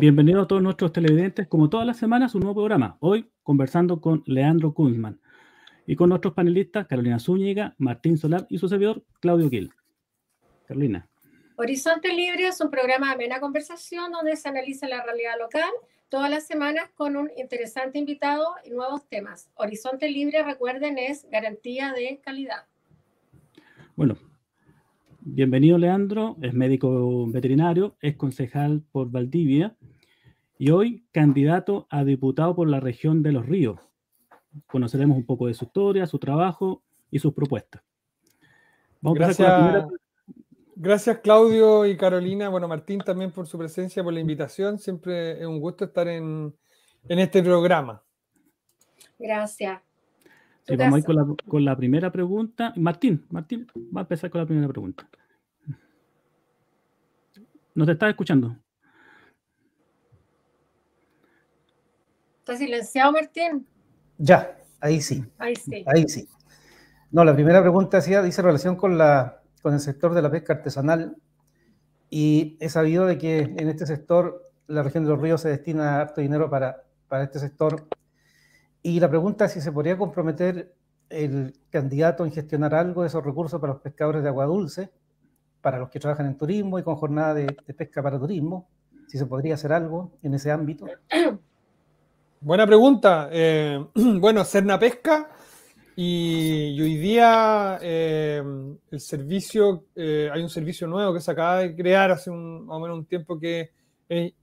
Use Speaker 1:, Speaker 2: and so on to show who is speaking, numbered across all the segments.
Speaker 1: Bienvenidos a todos nuestros televidentes, como todas las semanas, un nuevo programa. Hoy conversando con Leandro Kunzman y con nuestros panelistas Carolina Zúñiga, Martín Solar y su servidor Claudio Gil. Carolina.
Speaker 2: Horizonte Libre es un programa de amena conversación donde se analiza la realidad local todas las semanas con un interesante invitado y nuevos temas. Horizonte Libre, recuerden, es garantía de calidad.
Speaker 1: Bueno, bienvenido Leandro, es médico veterinario, es concejal por Valdivia y hoy candidato a diputado por la región de Los Ríos. Conoceremos un poco de su historia, su trabajo y sus propuestas. Vamos gracias, la primera...
Speaker 3: gracias Claudio y Carolina. Bueno, Martín también por su presencia, por la invitación. Siempre es un gusto estar en, este programa.
Speaker 2: Gracias.
Speaker 1: vamos a con la, primera pregunta. Martín, Martín, va a empezar con la primera pregunta. ¿Nos te estás escuchando?
Speaker 2: silenciado, Martín?
Speaker 4: Ya, ahí sí.
Speaker 2: Ahí sí. Ahí
Speaker 4: sí. No, la primera pregunta hacía, dice relación con, la, con el sector de la pesca artesanal. Y he sabido de que en este sector, la región de los ríos, se destina harto dinero para, para este sector. Y la pregunta es si se podría comprometer el candidato en gestionar algo de esos recursos para los pescadores de agua dulce, para los que trabajan en turismo y con jornada de, de pesca para turismo, si se podría hacer algo en ese ámbito.
Speaker 3: Buena pregunta. Eh, bueno, Cerna Pesca y, hoy día eh, el servicio, eh, hay un servicio nuevo que se acaba de crear hace un, más o menos un tiempo que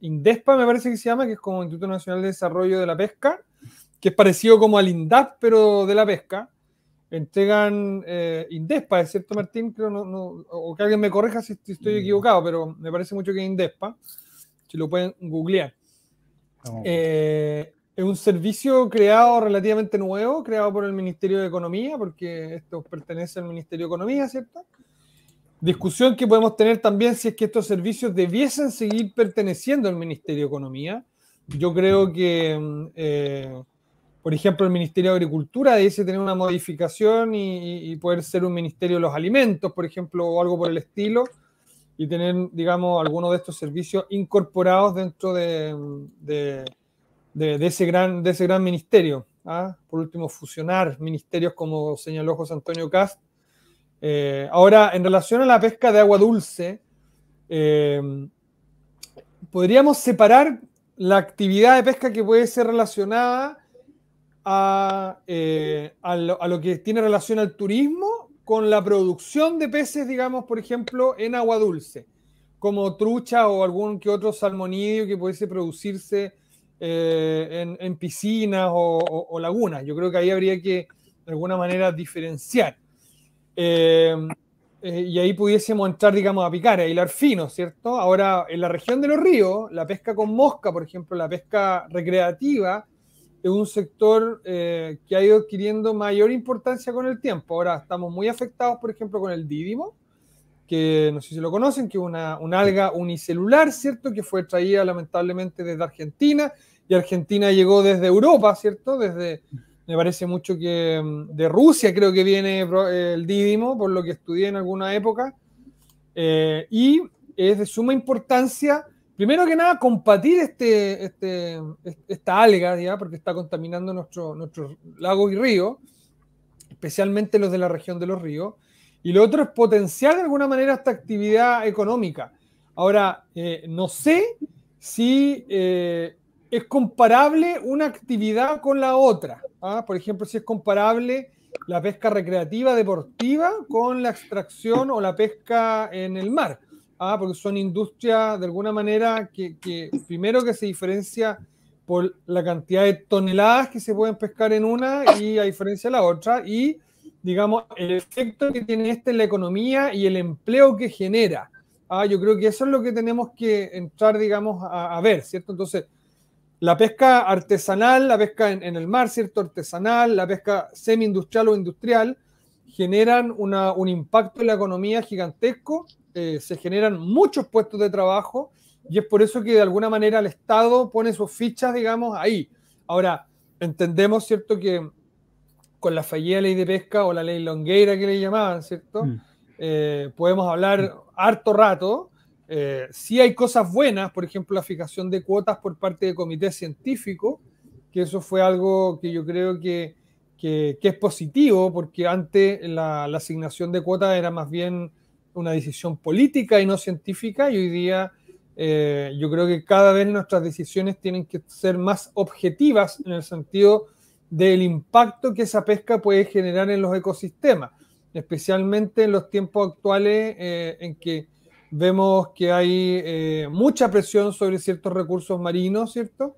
Speaker 3: Indespa me parece que se llama, que es como Instituto Nacional de Desarrollo de la Pesca, que es parecido como al INDAP, pero de la pesca. Entregan Indespa, ¿es cierto Martín? Creo o que alguien me corrija si estoy mm. equivocado, pero me parece mucho que es Indespa, si lo pueden googlear. Eh, es un servicio creado relativamente nuevo, creado por el Ministerio de Economía, porque esto pertenece al Ministerio de Economía, ¿cierto? Discusión que podemos tener también si es que estos servicios debiesen seguir perteneciendo al Ministerio de Economía. Yo creo que, eh, por ejemplo, el Ministerio de Agricultura debiese tener una modificación y, poder ser un Ministerio de los Alimentos, por ejemplo, o algo por el estilo, y tener, digamos, algunos de estos servicios incorporados dentro de de, ese, gran, de ese gran ministerio. ¿ah? Por último, fusionar ministerios como señaló José Antonio Cast. Eh, ahora, en relación a la pesca de agua dulce, eh, podríamos separar la actividad de pesca que puede ser relacionada eh, a, lo, que tiene relación al turismo con la producción de peces, digamos, por ejemplo, en agua dulce, como trucha o algún que otro salmonidio que pudiese producirse eh, en, piscinas o, lagunas. Yo creo que ahí habría que, de alguna manera, diferenciar. Eh, eh, y ahí pudiésemos entrar, digamos, a picar, a hilar fino, ¿cierto? Ahora, en la región de los ríos, la pesca con mosca, por ejemplo, la pesca recreativa, es un sector que ha ido adquiriendo mayor importancia con el tiempo. Ahora estamos muy afectados, por ejemplo, con el dídimo, que no sé si lo conocen, que es una, alga unicelular, ¿cierto? Que fue traída lamentablemente desde Argentina y Argentina llegó desde Europa, ¿cierto? Desde, me parece mucho que mm, de Rusia creo que viene el dídimo, por lo que estudié en alguna época. Eh, y es de suma importancia, primero que nada, combatir este, este, esta alga, ¿ya? porque está contaminando nuestros lagos y ríos, especialmente los de la región de los ríos. Y lo otro es potenciar de alguna manera esta actividad económica. Ahora, eh, no sé si eh, es comparable una actividad con la otra. ¿ah? Por ejemplo, si es comparable la pesca recreativa deportiva con la extracción o la pesca en el mar. ¿ah? Porque son industrias de alguna manera que, primero que se diferencia por la cantidad de toneladas que se pueden pescar en una y a diferencia de la otra, y digamos, el efecto que tiene este en la economía y el empleo que genera. Ah, yo creo que eso es lo que tenemos que entrar, digamos, a, ver, ¿cierto? Entonces, la pesca artesanal, la pesca en, el mar, ¿cierto? Artesanal, la pesca semi-industrial o industrial, generan un impacto en la economía gigantesco, eh, se generan muchos puestos de trabajo y es por eso que de alguna manera el Estado pone sus fichas, digamos, ahí. Ahora, entendemos, ¿cierto?, que con la fallida ley de pesca o la ley longueira que le llamaban, ¿cierto? Mm. Eh, podemos hablar harto rato. Eh, sí hay cosas buenas, por ejemplo, la fijación de cuotas por parte de comité científico, que eso fue algo que yo creo que, es positivo, porque antes la, asignación de cuotas era más bien una decisión política y no científica, y hoy día eh, yo creo que cada vez nuestras decisiones tienen que ser más objetivas en el sentido del impacto que esa pesca puede generar en los ecosistemas, especialmente en los tiempos actuales eh, en que vemos que hay eh, mucha presión sobre ciertos recursos marinos, ¿cierto?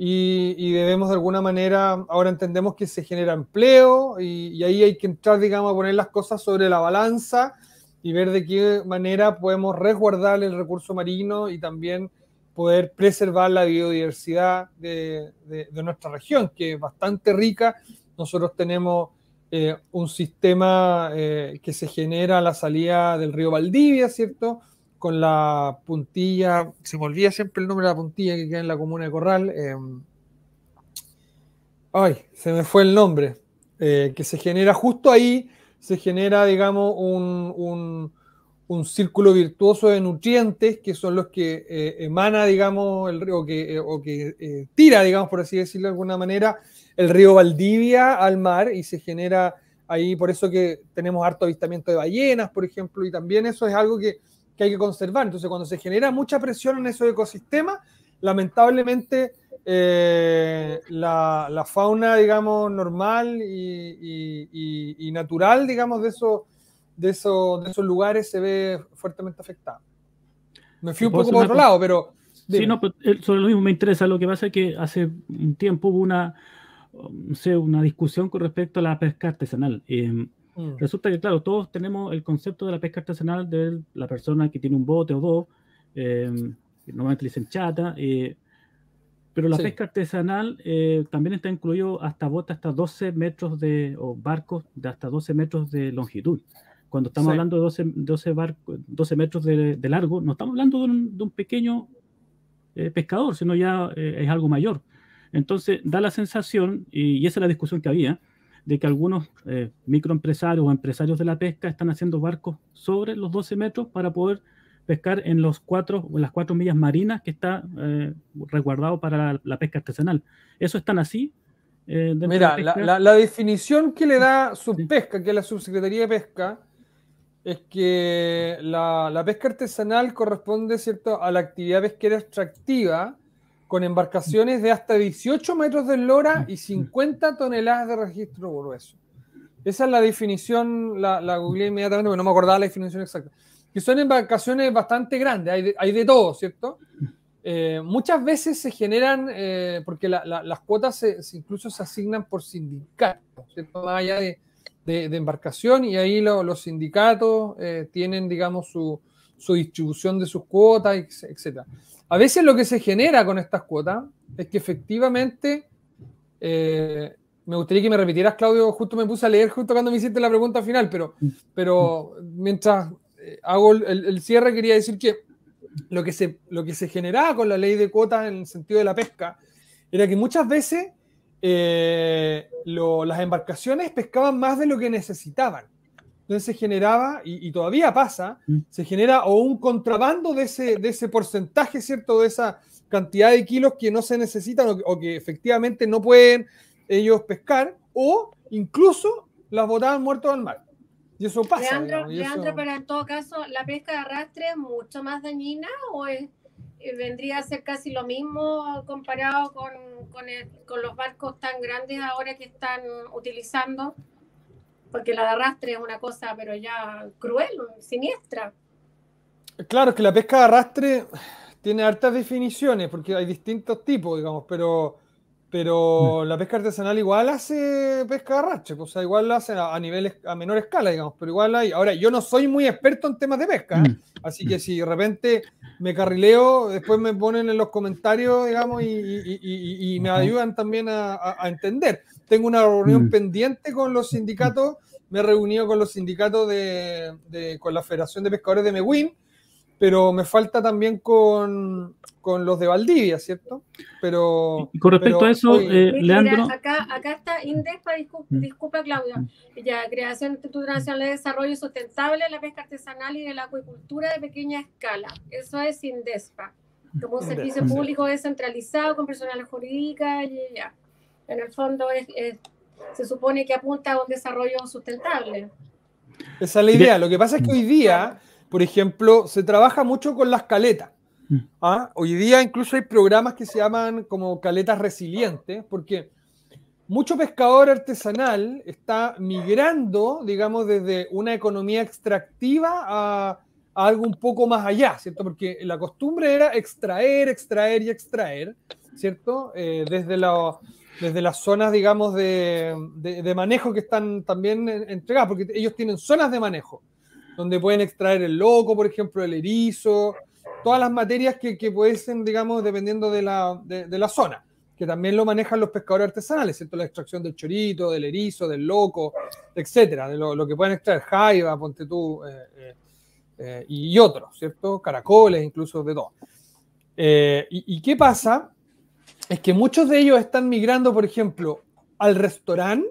Speaker 3: Y, debemos de alguna manera, ahora entendemos que se genera empleo y, y ahí hay que entrar, digamos, a poner las cosas sobre la balanza y ver de qué manera podemos resguardar el recurso marino y también poder preservar la biodiversidad de, nuestra región, que es bastante rica. Nosotros tenemos eh, un sistema eh, que se genera a la salida del río Valdivia, ¿cierto? Con la puntilla, se me olvida siempre el nombre de la puntilla que queda en la comuna de Corral. Em, ay, se me fue el nombre. Eh, que se genera justo ahí, se genera, digamos, un un círculo virtuoso de nutrientes que son los que eh, emana, digamos, o que, eh, eh, tira, digamos, por así decirlo de alguna manera, el río Valdivia al mar y se genera ahí, por eso que tenemos harto avistamiento de ballenas, por ejemplo, y también eso es algo que, hay que conservar. Entonces, cuando se genera mucha presión en esos ecosistemas, lamentablemente la, fauna, digamos, normal y, natural, digamos, de esos de, esos lugares se ve fuertemente afectado. Me fui un poco por otro lado, pero... Sí, no,
Speaker 1: eh, sobre lo mismo me interesa. Lo que pasa es que hace un tiempo hubo una, um, no sé, una discusión con respecto a la pesca artesanal. Em, mm. Resulta que, claro, todos tenemos el concepto de la pesca artesanal de la persona que tiene un bote o dos, em, normalmente le dicen chata, eh, pero la pesca artesanal eh, también está incluido hasta bote hasta 12 metros de, o barcos de hasta 12 metros de longitud. Cuando estamos hablando de 12, metros de, largo, no estamos hablando de un, pequeño eh, pescador, sino ya eh, es algo mayor. Entonces, da la sensación, y, esa es la discusión que había, de que algunos eh, microempresarios o empresarios de la pesca están haciendo barcos sobre los 12 metros para poder pescar en, los cuatro, en las cuatro millas marinas que está resguardado para la, pesca artesanal. ¿Eso es tan así?
Speaker 3: Mira, la, definición que le da su pesca, que es la Subsecretaría de Pesca, es que la, pesca artesanal corresponde ¿cierto? a la actividad pesquera extractiva con embarcaciones de hasta 18 metros de eslora y 50 toneladas de registro grueso. Esa es la definición, la, la googleé inmediatamente, pero no me acordaba la definición exacta. Que son embarcaciones bastante grandes, hay de, todo, ¿cierto? Eh, muchas veces se generan, eh, porque las cuotas incluso se asignan por sindicato, ¿cierto? Más allá de, de, embarcación y ahí los sindicatos eh, tienen, digamos, su, distribución de sus cuotas, etc. A veces lo que se genera con estas cuotas es que efectivamente, eh, me gustaría que me repitieras, Claudio, justo me puse a leer justo cuando me hiciste la pregunta final, pero, pero mientras eh, hago el, cierre quería decir que lo que, se, lo que se generaba con la ley de cuotas en el sentido de la pesca era que muchas veces eh, las embarcaciones pescaban más de lo que necesitaban. Entonces se generaba, y, todavía pasa, mm. se genera o un contrabando de ese, de ese porcentaje, ¿cierto? De esa cantidad de kilos que no se necesitan o, que efectivamente no pueden ellos pescar, o incluso las botaban muertos al mar. Y eso pasa. Leandro,
Speaker 2: pero en todo caso, ¿la pesca de arrastre es mucho más dañina o es eh, vendría a ser casi lo mismo comparado con, con, los barcos tan grandes ahora que están utilizando, porque la de arrastre es una cosa, pero ya cruel, siniestra.
Speaker 3: Claro, que la pesca de arrastre tiene altas definiciones, porque hay distintos tipos, digamos, pero pero la pesca artesanal igual hace pesca arrache, o sea, igual la hacen a, niveles, a menor escala, digamos, pero igual hay. Ahora, yo no soy muy experto en temas de pesca, ¿eh? mm. así que si de repente me carrileo, después me ponen en los comentarios, digamos, y, me ayudan también a, entender. Tengo una reunión mm. pendiente con los sindicatos, me he reunido con los sindicatos de, con la Federación de Pescadores de Mewin, pero me falta también con, los de Valdivia, ¿cierto? Pero. Y con respecto a eso, eh, Leandro.
Speaker 2: acá, está Indespa, mm. disculpa, Claudia, mm. ya, creación Instituto Nacional de Desarrollo Sustentable de la Pesca Artesanal y de la Acuicultura de Pequeña Escala. Eso es Indespa, como un servicio público descentralizado con personal jurídica y ya. En el fondo se supone que apunta a un desarrollo sustentable.
Speaker 3: Esa es la idea. Lo que pasa es que hoy día por ejemplo, se trabaja mucho con las caletas. Mm. ¿ah? Hoy día incluso hay programas que se llaman como caletas resilientes, porque mucho pescador artesanal está migrando, digamos, desde una economía extractiva a, algo un poco más allá, ¿cierto? Porque la costumbre era extraer, extraer y extraer, ¿cierto? Eh, desde la desde las zonas, digamos, de, manejo que están también entregadas, porque ellos tienen zonas de manejo donde pueden extraer el loco, por ejemplo, el erizo, todas las materias que, pueden digamos, dependiendo de la, zona que también lo manejan los pescadores artesanales, ¿cierto? La extracción del chorito, del erizo, del loco, etcétera, de lo, que pueden extraer, jaiba, ponte tú, eh, eh, eh, y otros, ¿cierto? Caracoles, incluso de todo. y, qué pasa? Es que muchos de ellos están migrando, por ejemplo, al restaurante.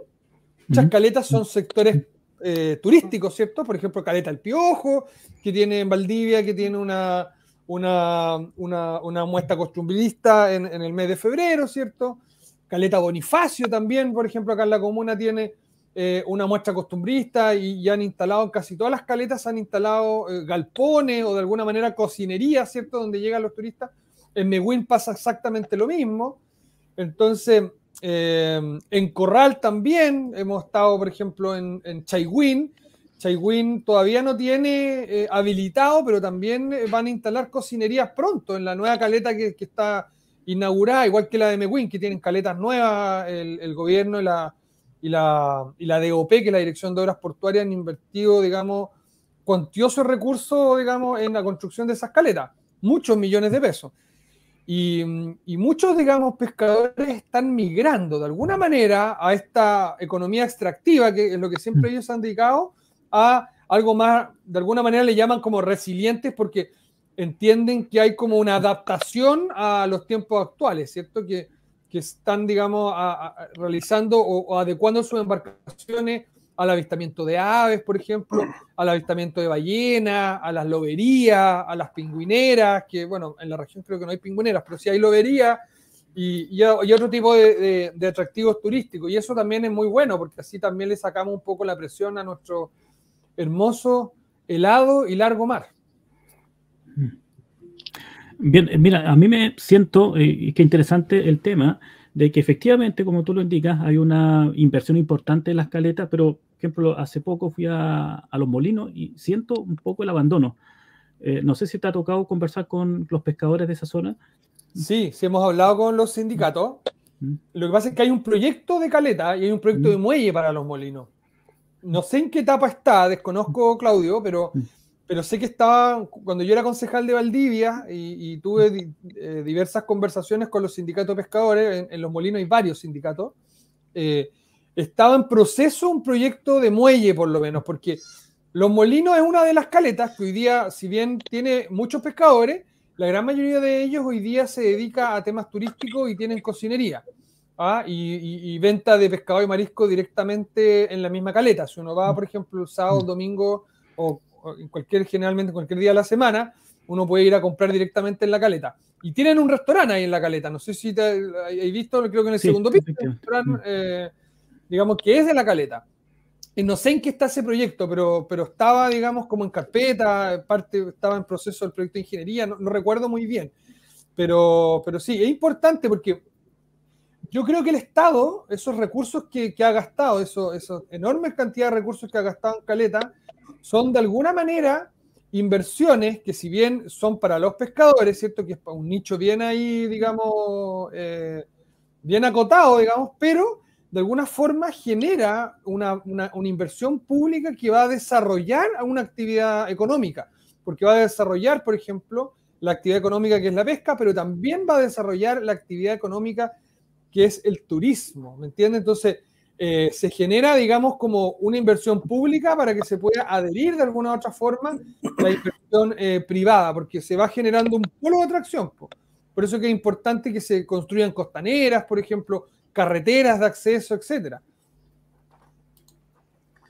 Speaker 3: caletas son sectores eh, turísticos, ¿cierto? Por ejemplo, Caleta el Piojo, que tiene en Valdivia, que tiene una, una, muestra costumbrista en, el mes de febrero, ¿cierto? Caleta Bonifacio también, por ejemplo, acá en la comuna tiene eh, una muestra costumbrista y, ya han instalado, en casi todas las caletas han instalado eh, galpones o de alguna manera cocinería ¿cierto? Donde llegan los turistas. En Meguín pasa exactamente lo mismo. Entonces, eh, en Corral también hemos estado, por ejemplo, en, en Chaiwin. todavía no tiene eh, habilitado, pero también eh, van a instalar cocinerías pronto en la nueva caleta que, está inaugurada, igual que la de Mewin, que tienen caletas nuevas, el, gobierno y la, y DOP, que es la Dirección de Obras Portuarias, han invertido, digamos, cuantiosos recursos, digamos, en la construcción de esas caletas, muchos millones de pesos. Y, muchos, digamos, pescadores están migrando de alguna manera a esta economía extractiva, que es lo que siempre mm. ellos han dedicado, a algo más, de alguna manera le llaman como resilientes, porque entienden que hay como una adaptación a los tiempos actuales, ¿cierto? Que, están, digamos, realizando o, adecuando sus embarcaciones al avistamiento de aves, por ejemplo, al avistamiento de ballenas, a las loberías, a las pingüineras, que bueno, en la región creo que no hay pingüineras, pero sí hay loberías y, otro tipo de, atractivos turísticos. Y eso también es muy bueno, porque así también le sacamos un poco la presión a nuestro hermoso, helado y largo mar.
Speaker 1: Bien, mira, a mí me siento, y eh, interesante el tema, de que efectivamente, como tú lo indicas, hay una inversión importante en las caletas, pero ejemplo, hace poco fui a, a Los Molinos y siento un poco el abandono. Eh, no sé si te ha tocado conversar con los pescadores de esa zona.
Speaker 3: Sí, sí hemos hablado con los sindicatos. Mm. Lo que pasa es que hay un proyecto de caleta y hay un proyecto de mm. muelle para Los Molinos. No sé en qué etapa está, desconozco mm. Claudio, pero, pero sé que estaba, cuando yo era concejal de Valdivia y, tuve eh, diversas conversaciones con los sindicatos pescadores, en, Los Molinos hay varios sindicatos, eh, estaba en proceso un proyecto de muelle, por lo menos, porque Los Molinos es una de las caletas que hoy día, si bien tiene muchos pescadores, la gran mayoría de ellos hoy día se dedica a temas turísticos y tienen cocinería ¿ah? y, venta de pescado y marisco directamente en la misma caleta. Si uno va, por ejemplo, el sábado, mm. domingo o, en cualquier, generalmente cualquier día de la semana, uno puede ir a comprar directamente en la caleta. Y tienen un restaurante ahí en la caleta. No sé si te, hay visto, creo que en el segundo piso, un restaurante mm. eh, digamos, que es de la caleta. no sé en qué está ese proyecto, pero, pero estaba, digamos, como en carpeta, parte, estaba en proceso del proyecto de ingeniería, no, recuerdo muy bien. Pero, pero sí, es importante porque yo creo que el Estado, esos recursos que, ha gastado, esa enormes cantidad de recursos que ha gastado en Caleta, son de alguna manera inversiones que si bien son para los pescadores, ¿cierto? Que es para un nicho bien ahí, digamos, eh, bien acotado, digamos, pero de alguna forma genera una, inversión pública que va a desarrollar una actividad económica, porque va a desarrollar, por ejemplo, la actividad económica que es la pesca, pero también va a desarrollar la actividad económica que es el turismo, ¿me entiendes? Entonces, eh, se genera, digamos, como una inversión pública para que se pueda adherir de alguna u otra forma la inversión eh, privada, porque se va generando un polo de atracción. Por eso que es importante que se construyan costaneras, por ejemplo, carreteras de acceso, etcétera.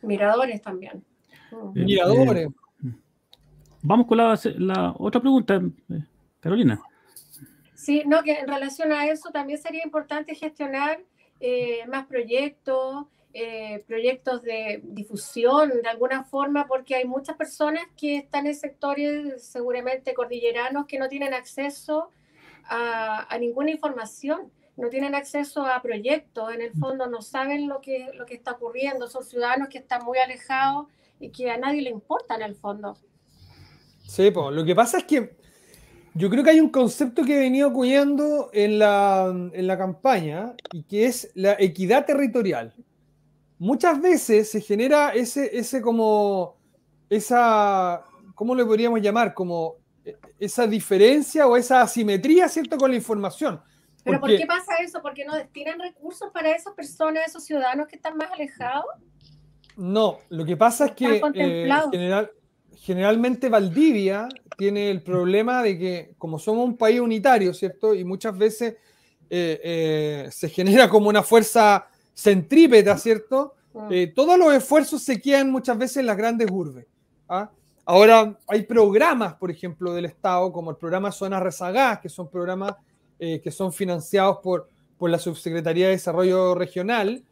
Speaker 2: Miradores también. Eh,
Speaker 1: Miradores. Eh, vamos con la, otra pregunta, eh, Carolina.
Speaker 2: Sí, no, que en relación a eso también sería importante gestionar más proyectos, proyectos de difusión de alguna forma, porque hay muchas personas que están en sectores seguramente cordilleranos que no tienen acceso a ninguna información no tienen acceso a proyectos, en el fondo no saben lo que, lo que está ocurriendo, son ciudadanos que están muy alejados y que a nadie le importa en el fondo.
Speaker 3: Sí, pues lo que pasa es que yo creo que hay un concepto que he venido acuñando en la, en la campaña y que es la equidad territorial. Muchas veces se genera ese, ese como, esa, ¿cómo le podríamos llamar? Como e, esa diferencia o esa asimetría, ¿cierto? Con la información. ¿Pero por qué
Speaker 2: pasa eso? ¿Por qué no destinan recursos para esas personas, esos ciudadanos que están más alejados?
Speaker 3: No, lo que pasa es que eh, generalmente Valdivia tiene el problema de que como somos un país unitario, ¿cierto? Y muchas veces eh, eh, se genera como una fuerza centrípeta, ¿cierto? Mm. todos los esfuerzos se quedan muchas veces en las grandes urbes. ¿ah? Ahora hay programas, por ejemplo, del Estado, como el programa Zonas Rezagadas, que son programas eh, que son financiados por, por la Subsecretaría de Desarrollo Regional,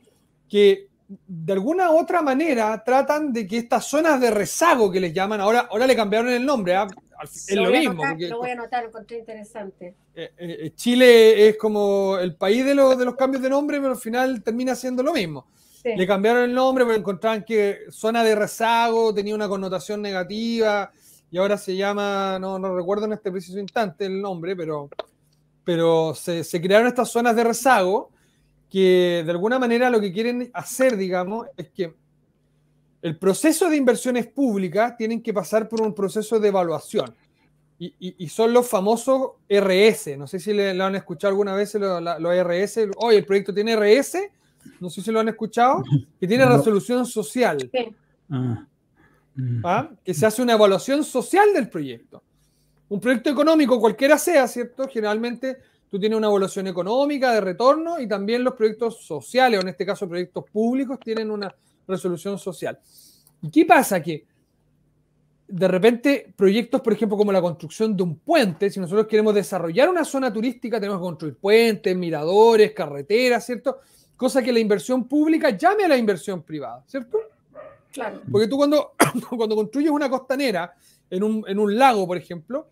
Speaker 3: que de alguna u otra manera tratan de que estas zonas de rezago que les llaman, ahora, ahora le cambiaron el nombre, ¿ah? es lo, mismo. lo voy a
Speaker 2: anotar, lo encontré interesante.
Speaker 3: Eh, eh, Chile es como el país de, los cambios de nombre, pero al final termina siendo lo mismo. Le cambiaron el nombre pero encontraban que zona de rezago tenía una connotación negativa y ahora se llama, no, no recuerdo en este preciso instante el nombre, pero pero se, crearon estas zonas de rezago que de alguna manera lo que quieren hacer, digamos, es que el proceso de inversiones públicas tienen que pasar por un proceso de evaluación. Y, son los famosos RS. No sé si lo han escuchado alguna vez los RS. Hoy el proyecto tiene RS. No sé si lo han escuchado. Que tiene resolución social. Ah. Mm. ¿Ah? Que se hace una evaluación social del proyecto un proyecto económico, cualquiera sea, ¿cierto? Generalmente tú tienes una evaluación económica de retorno y también los proyectos sociales, o en este caso proyectos públicos, tienen una resolución social. ¿Y qué pasa? Que de repente proyectos, por ejemplo, como la construcción de un puente, si nosotros queremos desarrollar una zona turística, tenemos que construir puentes, miradores, carreteras, ¿cierto? Cosa que la inversión pública llame a la inversión privada, ¿cierto? Claro. Porque tú cuando, cuando construyes una costanera en un, en un lago, por ejemplo,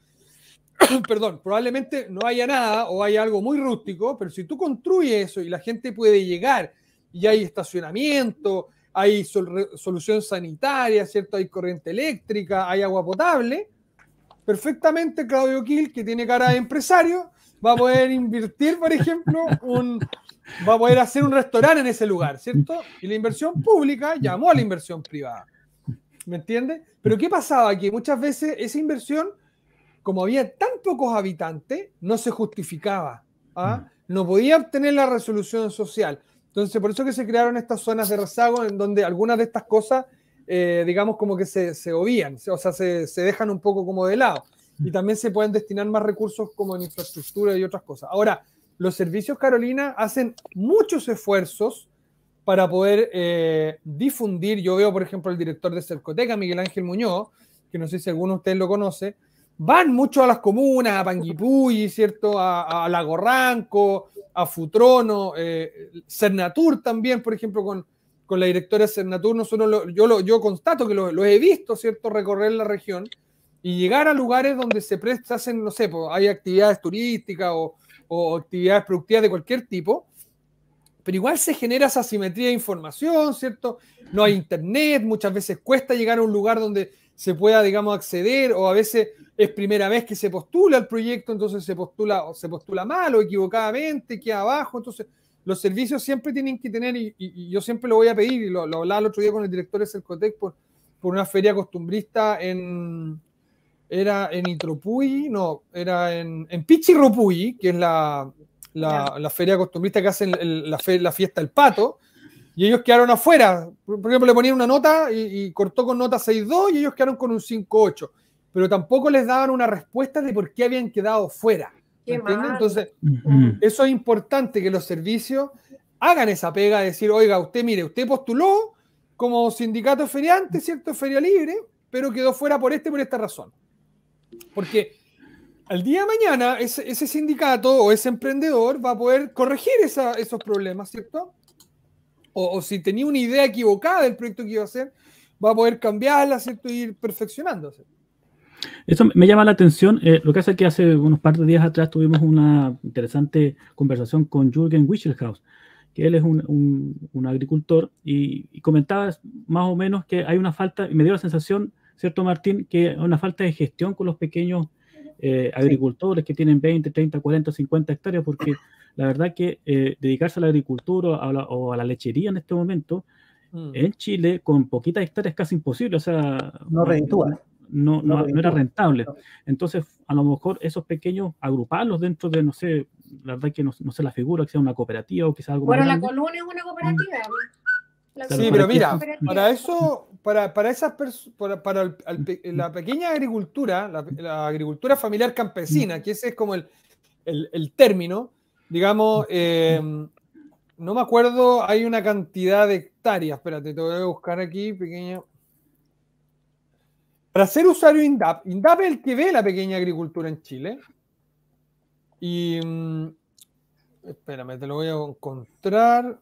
Speaker 3: perdón, probablemente no haya nada o haya algo muy rústico, pero si tú construyes eso y la gente puede llegar y hay estacionamiento, hay solución sanitaria, ¿cierto? Hay corriente eléctrica, hay agua potable, perfectamente Claudio Kill, que tiene cara de empresario, va a poder invertir, por ejemplo, va a poder hacer un restaurante en ese lugar, ¿cierto? Y la inversión pública llamó a la inversión privada. ¿Me entiendes? Pero ¿qué pasaba? Que muchas veces esa inversión como había tan pocos habitantes, no se justificaba. ¿ah? Mm. No podía obtener la resolución social. Entonces, por eso que se crearon estas zonas de rezago en donde algunas de estas cosas, eh, digamos, como que se, se o sea, se, dejan un poco como de lado. Y mm. también se pueden destinar más recursos como en infraestructura y otras cosas. Ahora, los servicios Carolina hacen muchos esfuerzos para poder eh, difundir. Yo veo, por ejemplo, el director de Cercoteca, Miguel Ángel Muñoz, que no sé si alguno de ustedes lo conoce, van mucho a las comunas, a Panguipulli, ¿cierto? A, Lagorranco, a Futrono, eh, Cernatur también, por ejemplo, con, la directora Cernatur, yo, lo, yo constato que los lo he visto, ¿cierto? Recorrer la región y llegar a lugares donde se presta, hacen, no sé, pues, hay actividades turísticas o, actividades productivas de cualquier tipo, pero igual se genera esa simetría de información, ¿cierto? No hay internet, muchas veces cuesta llegar a un lugar donde se pueda, digamos, acceder o a veces es primera vez que se postula el proyecto, entonces se postula o se postula mal o equivocadamente, queda abajo, entonces los servicios siempre tienen que tener, y, yo siempre lo voy a pedir, y lo, hablaba el otro día con el director de Cercotec por, por una feria costumbrista en, era en no, era en, en Pichirropuy, que es la, la, feria costumbrista que hacen la, la fiesta del pato, y ellos quedaron afuera. Por ejemplo, le ponían una nota y, cortó con nota 6-2 y ellos quedaron con un 5-8. Pero tampoco les daban una respuesta de por qué habían quedado fuera. Entonces, eso es importante que los servicios hagan esa pega de decir, oiga, usted mire, usted postuló como sindicato feriante, ¿cierto? Feria libre, pero quedó fuera por este por esta razón. Porque al día de mañana ese, sindicato o ese emprendedor va a poder corregir esos problemas, ¿cierto? o, si tenía una idea equivocada del proyecto que iba a hacer, va a poder cambiarla, ¿cierto? Y ir perfeccionándose.
Speaker 1: Eso me llama la atención. Eh, lo que hace que hace unos par de días atrás tuvimos una interesante conversación con Jürgen Wichelhaus, que él es un, agricultor y, comentaba más o menos que hay una falta, y me dio la sensación, ¿cierto, Martín?, que hay una falta de gestión con los pequeños eh, agricultores que tienen 20, 30, 40, 50 hectáreas, porque la verdad que eh, dedicarse a la agricultura la, o a la lechería en este momento, mm. en Chile, con poquitas hectáreas es casi imposible, o sea... No reditúa. No, no, no, era rentable. Entonces, a lo mejor esos pequeños, agruparlos dentro de, no sé, la verdad que no, no sé la figura, que sea una cooperativa o quizás
Speaker 3: algo Bueno, la
Speaker 2: coluna es una cooperativa. Mm. Pues. sí, pero mira, para
Speaker 3: eso, para, para esas para, para la pequeña agricultura, la, agricultura familiar campesina, mm. que ese es como el, el término, Digamos, em, no me acuerdo, hay una cantidad de hectáreas, espérate, te voy a buscar aquí, pequeño. Para ser usuario INDAP, INDAP es el que ve la pequeña agricultura en Chile. Y. Mm, espérame, te lo voy a
Speaker 4: encontrar.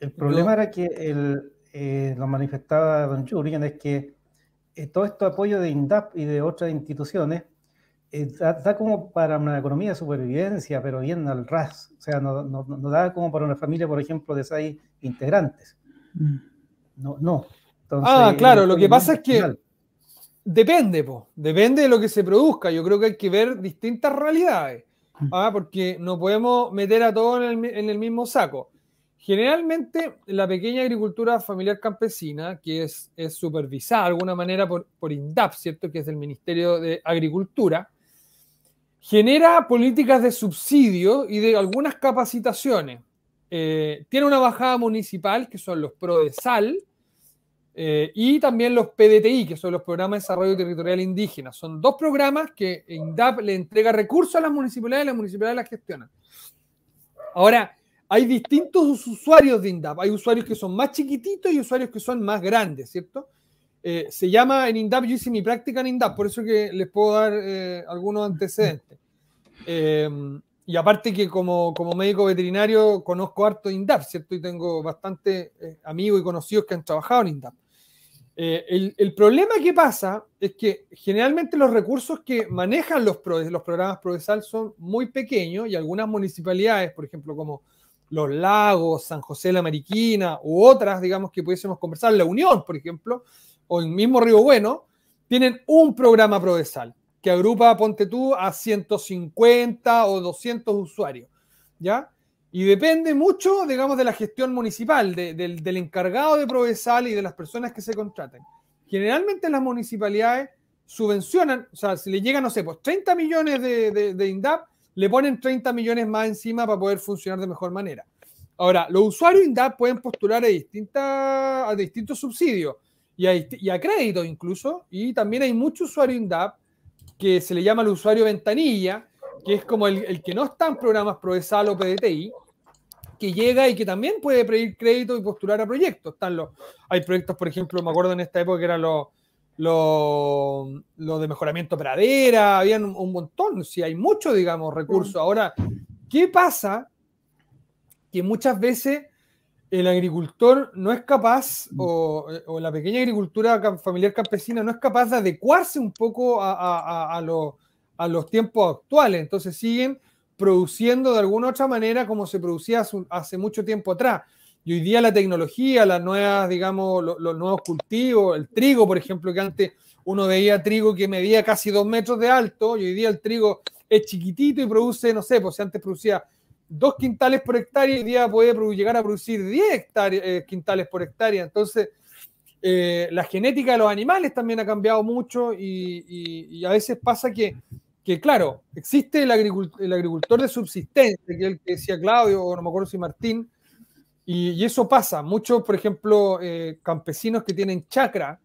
Speaker 4: El, problema era que eh, lo manifestaba Don Julian, es que eh, todo esto apoyo de INDAP y de otras instituciones da, como para una economía de supervivencia, pero bien al ras. O sea, no, da como para una familia, por ejemplo, de seis integrantes. Mm. No, no. ah, claro, lo que pasa es que
Speaker 3: depende, depende de lo que se produzca. Yo creo que hay que ver distintas realidades, mm. ¿ah? porque no podemos meter a todos en el, en el mismo saco. Generalmente la pequeña agricultura familiar campesina, que es, es supervisada de alguna manera por, por INDAP, ¿cierto? que es el Ministerio de Agricultura, Genera políticas de subsidio y de algunas capacitaciones. Eh, tiene una bajada municipal, que son los PRODESAL, eh, y también los PDTI, que son los Programas de Desarrollo Territorial Indígena. Son dos programas que INDAP le entrega recursos a las municipalidades y las municipalidades las gestionan. Ahora, hay distintos usuarios de INDAP. Hay usuarios que son más chiquititos y usuarios que son más grandes, ¿cierto? Eh, se llama en INDAP, yo hice mi práctica en INDAP, por eso que les puedo dar eh, algunos antecedentes. Em, y aparte que como, médico veterinario conozco harto INDAP, ¿cierto? Y tengo bastante eh, amigos y conocidos que han trabajado en INDAP. El, problema que pasa es que generalmente los recursos que manejan los, programas Prodesal son muy pequeños y algunas municipalidades, por ejemplo, como los lagos, San José de la Mariquina u otras, digamos, que pudiésemos conversar, la Unión, por ejemplo, o en mismo Río Bueno, tienen un programa Provesal que agrupa, ponte tú, a 150 o 200 usuarios, ¿ya? Y depende mucho, digamos, de la gestión municipal, del, encargado de Provesal y de las personas que se contraten. Generalmente las municipalidades subvencionan, o sea, si le llegan, no sé, pues 30 millones de, INDAP, le ponen 30 millones más encima para poder funcionar de mejor manera. Ahora, los usuarios INDAP pueden postular a, a distintos subsidios y a, crédito incluso. Y también hay mucho usuario INDAP que se le llama el usuario ventanilla, que es como el, que no está en programas Proesal o PDTI, que llega y que también puede pedir crédito y postular a proyectos. Están los, hay proyectos, por ejemplo, me acuerdo en esta época que eran los, de mejoramiento pradera, habían un, montón, si sí, hay mucho digamos, recursos. Mm. Ahora, ¿qué pasa? Que muchas veces el agricultor no es capaz, mm. o, la pequeña agricultura familiar campesina no es capaz de adecuarse un poco a, los tiempos actuales. Entonces siguen produciendo de alguna u otra manera como se producía hace, mucho tiempo atrás. Y hoy día la tecnología, las nuevas, digamos, los, nuevos cultivos, el trigo, por ejemplo, que antes uno veía trigo que medía casi dos metros de alto, y hoy día el trigo es chiquitito y produce, no sé, pues antes producía dos quintales por hectárea y hoy día puede llegar a producir 10 eh, quintales por hectárea. Entonces, eh, la genética de los animales también ha cambiado mucho y, a veces pasa que, que claro, existe el, agricultor, de subsistencia, que es el que decía Claudio, o no me acuerdo si Martín, y, eso pasa. Muchos, por ejemplo, eh, campesinos que tienen chacra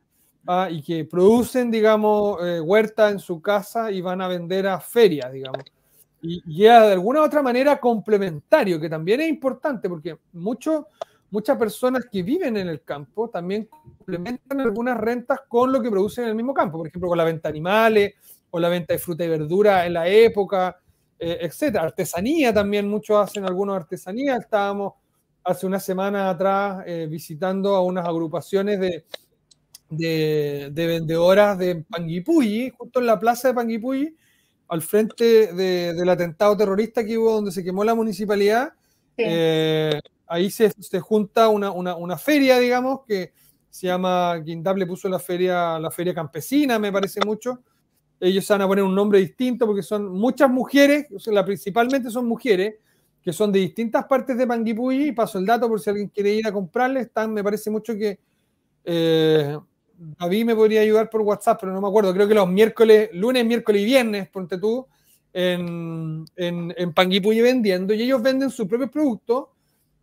Speaker 3: ¿ah? y que producen, digamos, huerta en su casa y van a vender a ferias, digamos. Y, de alguna u otra manera complementario, que también es importante, porque muchos muchas personas que viven en el campo también complementan algunas rentas con lo que producen en el mismo campo, por ejemplo, con la venta de animales o la venta de fruta y verdura en la época, eh, etcétera. Artesanía también, muchos hacen algunos artesanía. Estábamos hace unas semanas atrás eh, visitando a unas agrupaciones de, de, de vendedoras de Panguipulli, justo en la plaza de Panguipulli, al frente del atentado terrorista que hubo donde se quemó la municipalidad. Eh, ahí se, junta una, feria, digamos, que se llama, Guindab le puso la feria, la feria campesina, me parece mucho. Ellos van a poner un nombre distinto porque son muchas mujeres, la, principalmente son mujeres, que son de distintas partes de Panguipulli. Paso el dato por si alguien quiere ir a comprarle. me parece mucho que eh, David me podría ayudar por WhatsApp, pero no me acuerdo. Creo que los miércoles, lunes, miércoles y viernes, ponte tú, en, en, en Panguipulli vendiendo y ellos venden sus propios productos.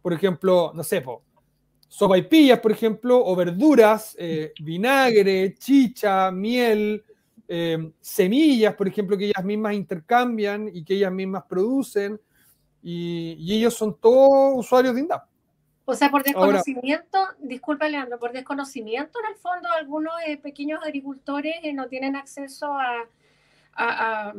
Speaker 3: Por ejemplo, no sé, sopa y pillas, por ejemplo, o verduras, eh, vinagre, chicha, miel, eh, semillas, por ejemplo, que ellas mismas intercambian y que ellas mismas producen. Y, y ellos son todos usuarios de INDAP.
Speaker 2: O sea, por desconocimiento, disculpa Leandro, por desconocimiento en el fondo algunos eh, pequeños agricultores eh, no tienen acceso a, a,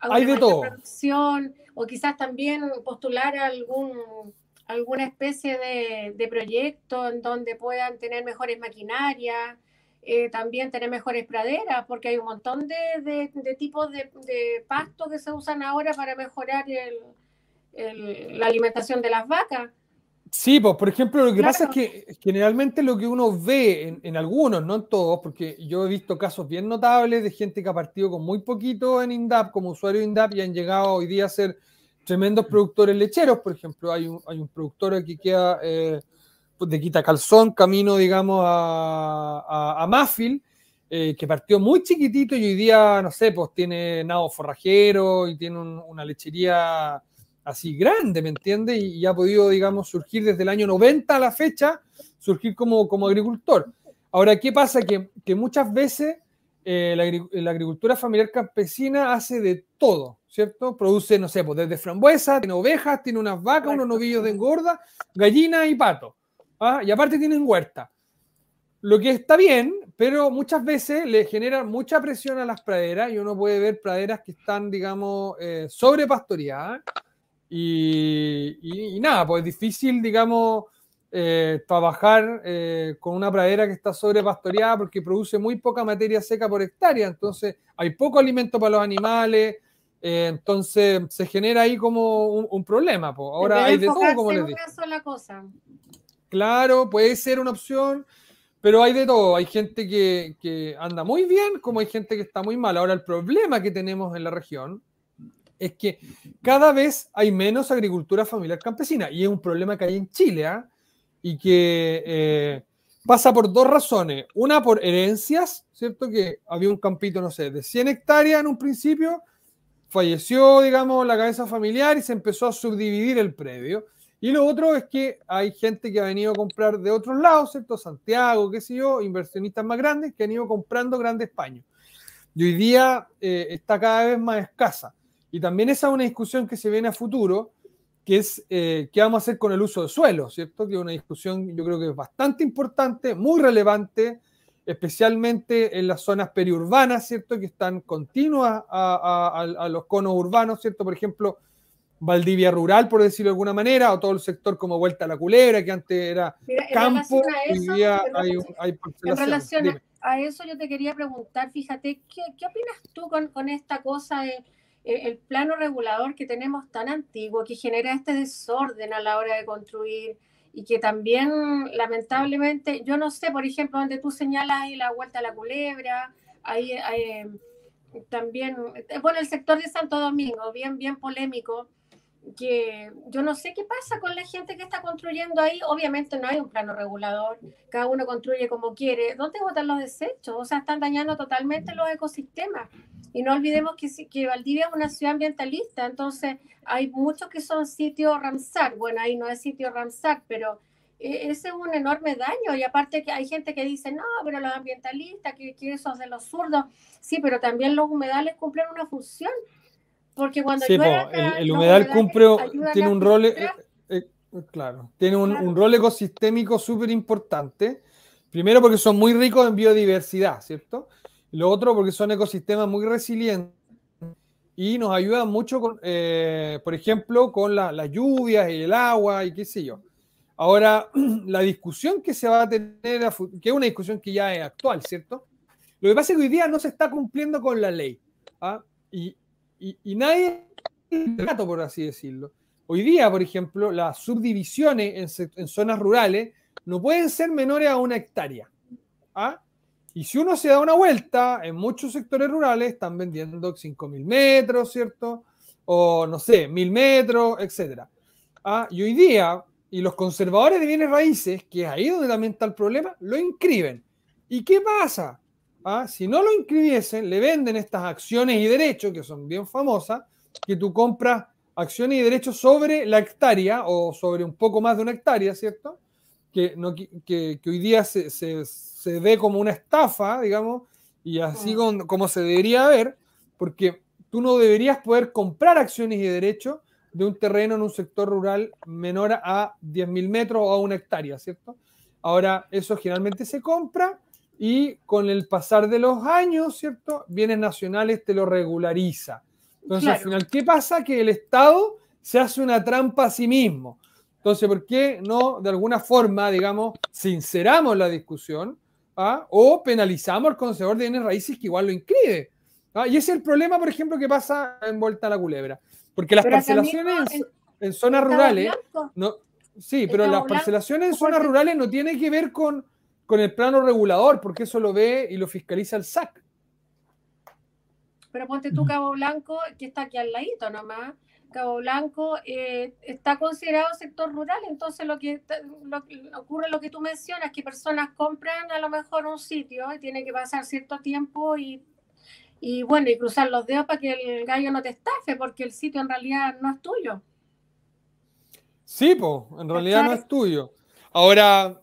Speaker 2: producción o quizás también postular algún alguna especie de, proyecto en donde puedan tener mejores maquinarias, eh, también tener mejores praderas, porque hay un montón de, tipos de, pastos que se usan ahora para mejorar la alimentación de las vacas.
Speaker 3: Sí, pues por ejemplo, lo que pasa es que eh, generalmente lo que uno ve en, algunos, no en todos, porque yo he visto casos bien notables de gente que ha partido con muy poquito en INDAP como usuario de INDAP y han llegado hoy día a ser tremendos mm. productores lecheros. Por ejemplo, hay un, hay un productor que queda eh, pues, de quita calzón, camino, digamos, a, a, eh, que partió muy chiquitito y hoy día, no sé, pues tiene nado forrajero y tiene una lechería así grande, ¿me entiende? Y, ha podido, digamos, surgir desde el año 90 a la fecha, surgir como, agricultor. Ahora, ¿qué pasa? Que, muchas veces eh, la, agricultura familiar campesina hace de todo, ¿cierto? Produce, no sé, pues desde frambuesa, tiene ovejas, tiene unas vacas, unos novillos de engorda, gallinas y pato. ¿ah? Y aparte tienen huerta. Lo que está bien, pero muchas veces le genera mucha presión a las praderas y uno puede ver praderas que están, digamos, eh, sobrepastoreadas. Y, nada, pues es difícil, digamos, eh, trabajar eh, con una pradera que está sobrepastoreada porque produce muy poca materia seca por hectárea, entonces hay poco alimento para los animales, eh, entonces se genera ahí como un, problema. Ahora hay de todo, como
Speaker 2: sola cosa.
Speaker 3: Claro, puede ser una opción, pero hay de todo. Hay gente que anda muy bien, como hay gente que está muy mal. Ahora, el problema que tenemos en la región es que cada vez hay menos agricultura familiar campesina y es un problema que hay en Chile ¿ah? y que eh, pasa por dos razones. Una por herencias, ¿cierto? Que había un campito, no sé, de 100 hectáreas en un principio, falleció, digamos, la cabeza familiar y se empezó a subdividir el predio. Y lo otro es que hay gente que ha venido a comprar de otros lados, ¿cierto? Santiago, qué sé yo, inversionistas más grandes que han ido comprando grandes paños. Y hoy día eh, está cada vez más escasa. Y también esa es una discusión que se viene a futuro, que es eh, qué vamos a hacer con el uso de suelo, ¿cierto? Que es una discusión yo creo que es bastante importante, muy relevante, especialmente en las zonas periurbanas, ¿cierto? Que están continuas a, los conos urbanos, ¿cierto? Por ejemplo, Valdivia Rural, por decirlo de alguna manera, o todo el sector como Vuelta a la Culebra, que antes era campo, hay, En relación
Speaker 2: a eso yo te quería preguntar, fíjate, ¿qué, qué opinas tú con, con esta cosa de el plano regulador que tenemos tan antiguo, que genera este desorden a la hora de construir y que también lamentablemente, yo no sé, por ejemplo, donde tú señalas ahí la vuelta a la culebra, ahí, eh, también, eh, bueno, el sector de Santo Domingo, bien, bien polémico, que yo no sé qué pasa con la gente que está construyendo ahí. Obviamente no hay un plano regulador, cada uno construye como quiere. ¿Dónde botan los desechos? O sea, están dañando totalmente los ecosistemas. Y no olvidemos que, que Valdivia es una ciudad ambientalista, entonces hay muchos que son sitios Ramsar. Bueno, ahí no es sitio Ramsar, pero eh, ese es un enorme daño. Y aparte que hay gente que dice, no, pero los ambientalistas, que, que esos de los zurdos. Sí, pero también los humedales cumplen una función porque cuando sí, el, humedal cumple, tiene un rol, eh, eh,
Speaker 3: eh, claro, tiene un, rol ecosistémico súper importante. Primero porque son muy ricos en biodiversidad, ¿cierto? Lo otro porque son ecosistemas muy resilientes y nos ayudan mucho, con, por ejemplo, con las lluvias y el agua y qué sé yo. Ahora, la discusión que se va a tener, que es una discusión que ya es actual, ¿cierto? Lo que pasa es que hoy día no se está cumpliendo con la ley. ¿ah? Y, y, nadie trato, por así decirlo. Hoy día, por ejemplo, las subdivisiones en, zonas rurales no pueden ser menores a una hectárea. ¿ah? Y si uno se da una vuelta, en muchos sectores rurales están vendiendo 5.000 metros, ¿cierto? O no sé, 1.000 metros, etc. ¿ah? Y hoy día, y los conservadores de bienes raíces, que es ahí donde también está el problema, lo inscriben. ¿Y qué pasa? ¿ah? si no lo inscribiesen, le venden estas acciones y derechos, que son bien famosas, que tú compras acciones y derechos sobre la hectárea o sobre un poco más de una hectárea, ¿cierto? Que, hoy día se, ve como una estafa, digamos, y así mm. como se debería ver, porque tú no deberías poder comprar acciones y derechos de un terreno en un sector rural menor a 10.000 metros o a una hectárea, ¿cierto? Ahora, eso generalmente se compra y con el pasar de los años, ¿cierto? Bienes nacionales te lo regulariza. Entonces, al final, ¿qué pasa? Que el Estado se hace una trampa a sí mismo. Entonces, ¿por qué no, de alguna forma, digamos, sinceramos la discusión ah? o penalizamos al Consejo de bienes raíces que igual lo inscribe? Ah? Y ese es el problema, por ejemplo, que pasa en Vuelta a la Culebra. Porque las parcelaciones en, zonas rurales... No, sí, pero las parcelaciones en zonas rurales no tienen que ver con con el plano regulador, porque eso lo ve y lo fiscaliza el SAC.
Speaker 2: Pero ponte tú Cabo Blanco, que está aquí al ladito nomás. Cabo Blanco eh, está considerado sector rural, entonces lo que ocurre lo que tú mencionas, que personas compran a lo mejor un sitio y tiene que pasar cierto tiempo y, bueno, y cruzar los dedos para que el gallo no te estafe, porque el sitio en realidad no es tuyo.
Speaker 3: Sí, en realidad no es tuyo. Ahora,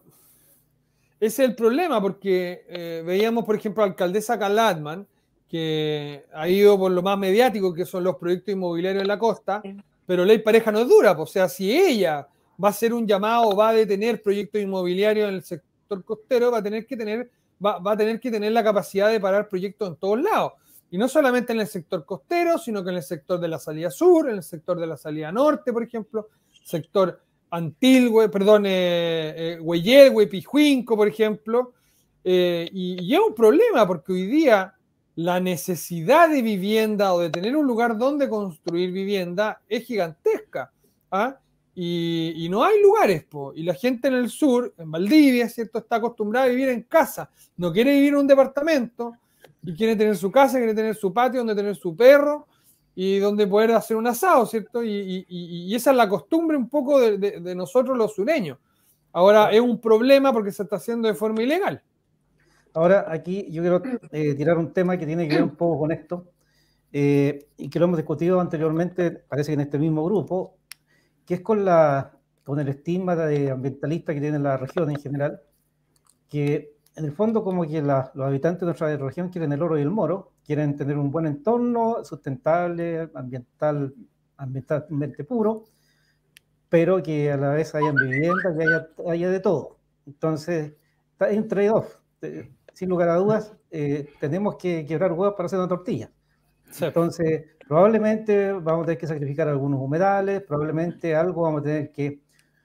Speaker 3: ese es el problema, porque eh, veíamos, por ejemplo, a la alcaldesa Calatman, que ha ido por lo más mediático, que son los proyectos inmobiliarios en la costa, pero ley pareja no es dura, o sea, si ella va a hacer un llamado, va a detener proyectos inmobiliarios en el sector costero, va a tener que tener, va, va a tener que tener la capacidad de parar proyectos en todos lados. Y no solamente en el sector costero, sino que en el sector de la salida sur, en el sector de la salida norte, por ejemplo, sector Antil, güey, perdón, eh, eh güey, Pijuinco, por ejemplo. Eh, y, es un problema porque hoy día la necesidad de vivienda o de tener un lugar donde construir vivienda es gigantesca. ¿ah? Y, y, no hay lugares, y la gente en el sur, en Valdivia, ¿cierto? Está acostumbrada a vivir en casa, no quiere vivir en un departamento, y quiere tener su casa, quiere tener su patio, donde tener su perro, y donde poder hacer un asado, ¿cierto? Y, esa es la costumbre un poco de, nosotros los sureños. Ahora es un problema porque se está haciendo de forma ilegal.
Speaker 4: Ahora aquí yo quiero eh, tirar un tema que tiene que ver un poco con esto eh, y que lo hemos discutido anteriormente, parece que en este mismo grupo, que es con, la, con el estigma de ambientalista que tiene la región en general, que en el fondo como que los habitantes de nuestra región quieren el oro y el moro, quieren tener un buen entorno sustentable, ambiental, ambientalmente puro, pero que a la vez hayan vivienda, que haya, de todo. Entonces, está un trade-off. Eh, sin lugar a dudas, eh, tenemos que quebrar huevos para hacer una tortilla. Entonces, probablemente vamos a tener que sacrificar algunos humedales, probablemente algo vamos a tener que...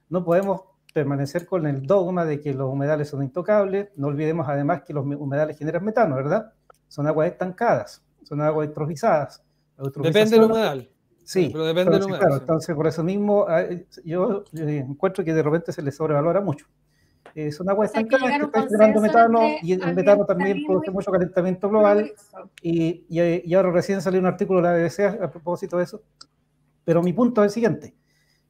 Speaker 4: No podemos permanecer con el dogma de que los humedales son intocables. No olvidemos además que los humedales generan metano, ¿verdad? Son aguas estancadas, son aguas eutrofizadas. Depende del humedal. Sí, pero depende del humedal. entonces por eso mismo ah, eh, yo, encuentro que de repente se les sobrevalora mucho. Eh, son aguas estancadas que, están generando metano y el metano también produce mucho calentamiento global. Eh, y, ahora recién salió un artículo de la BBC a, a propósito de eso. Pero mi punto es el siguiente,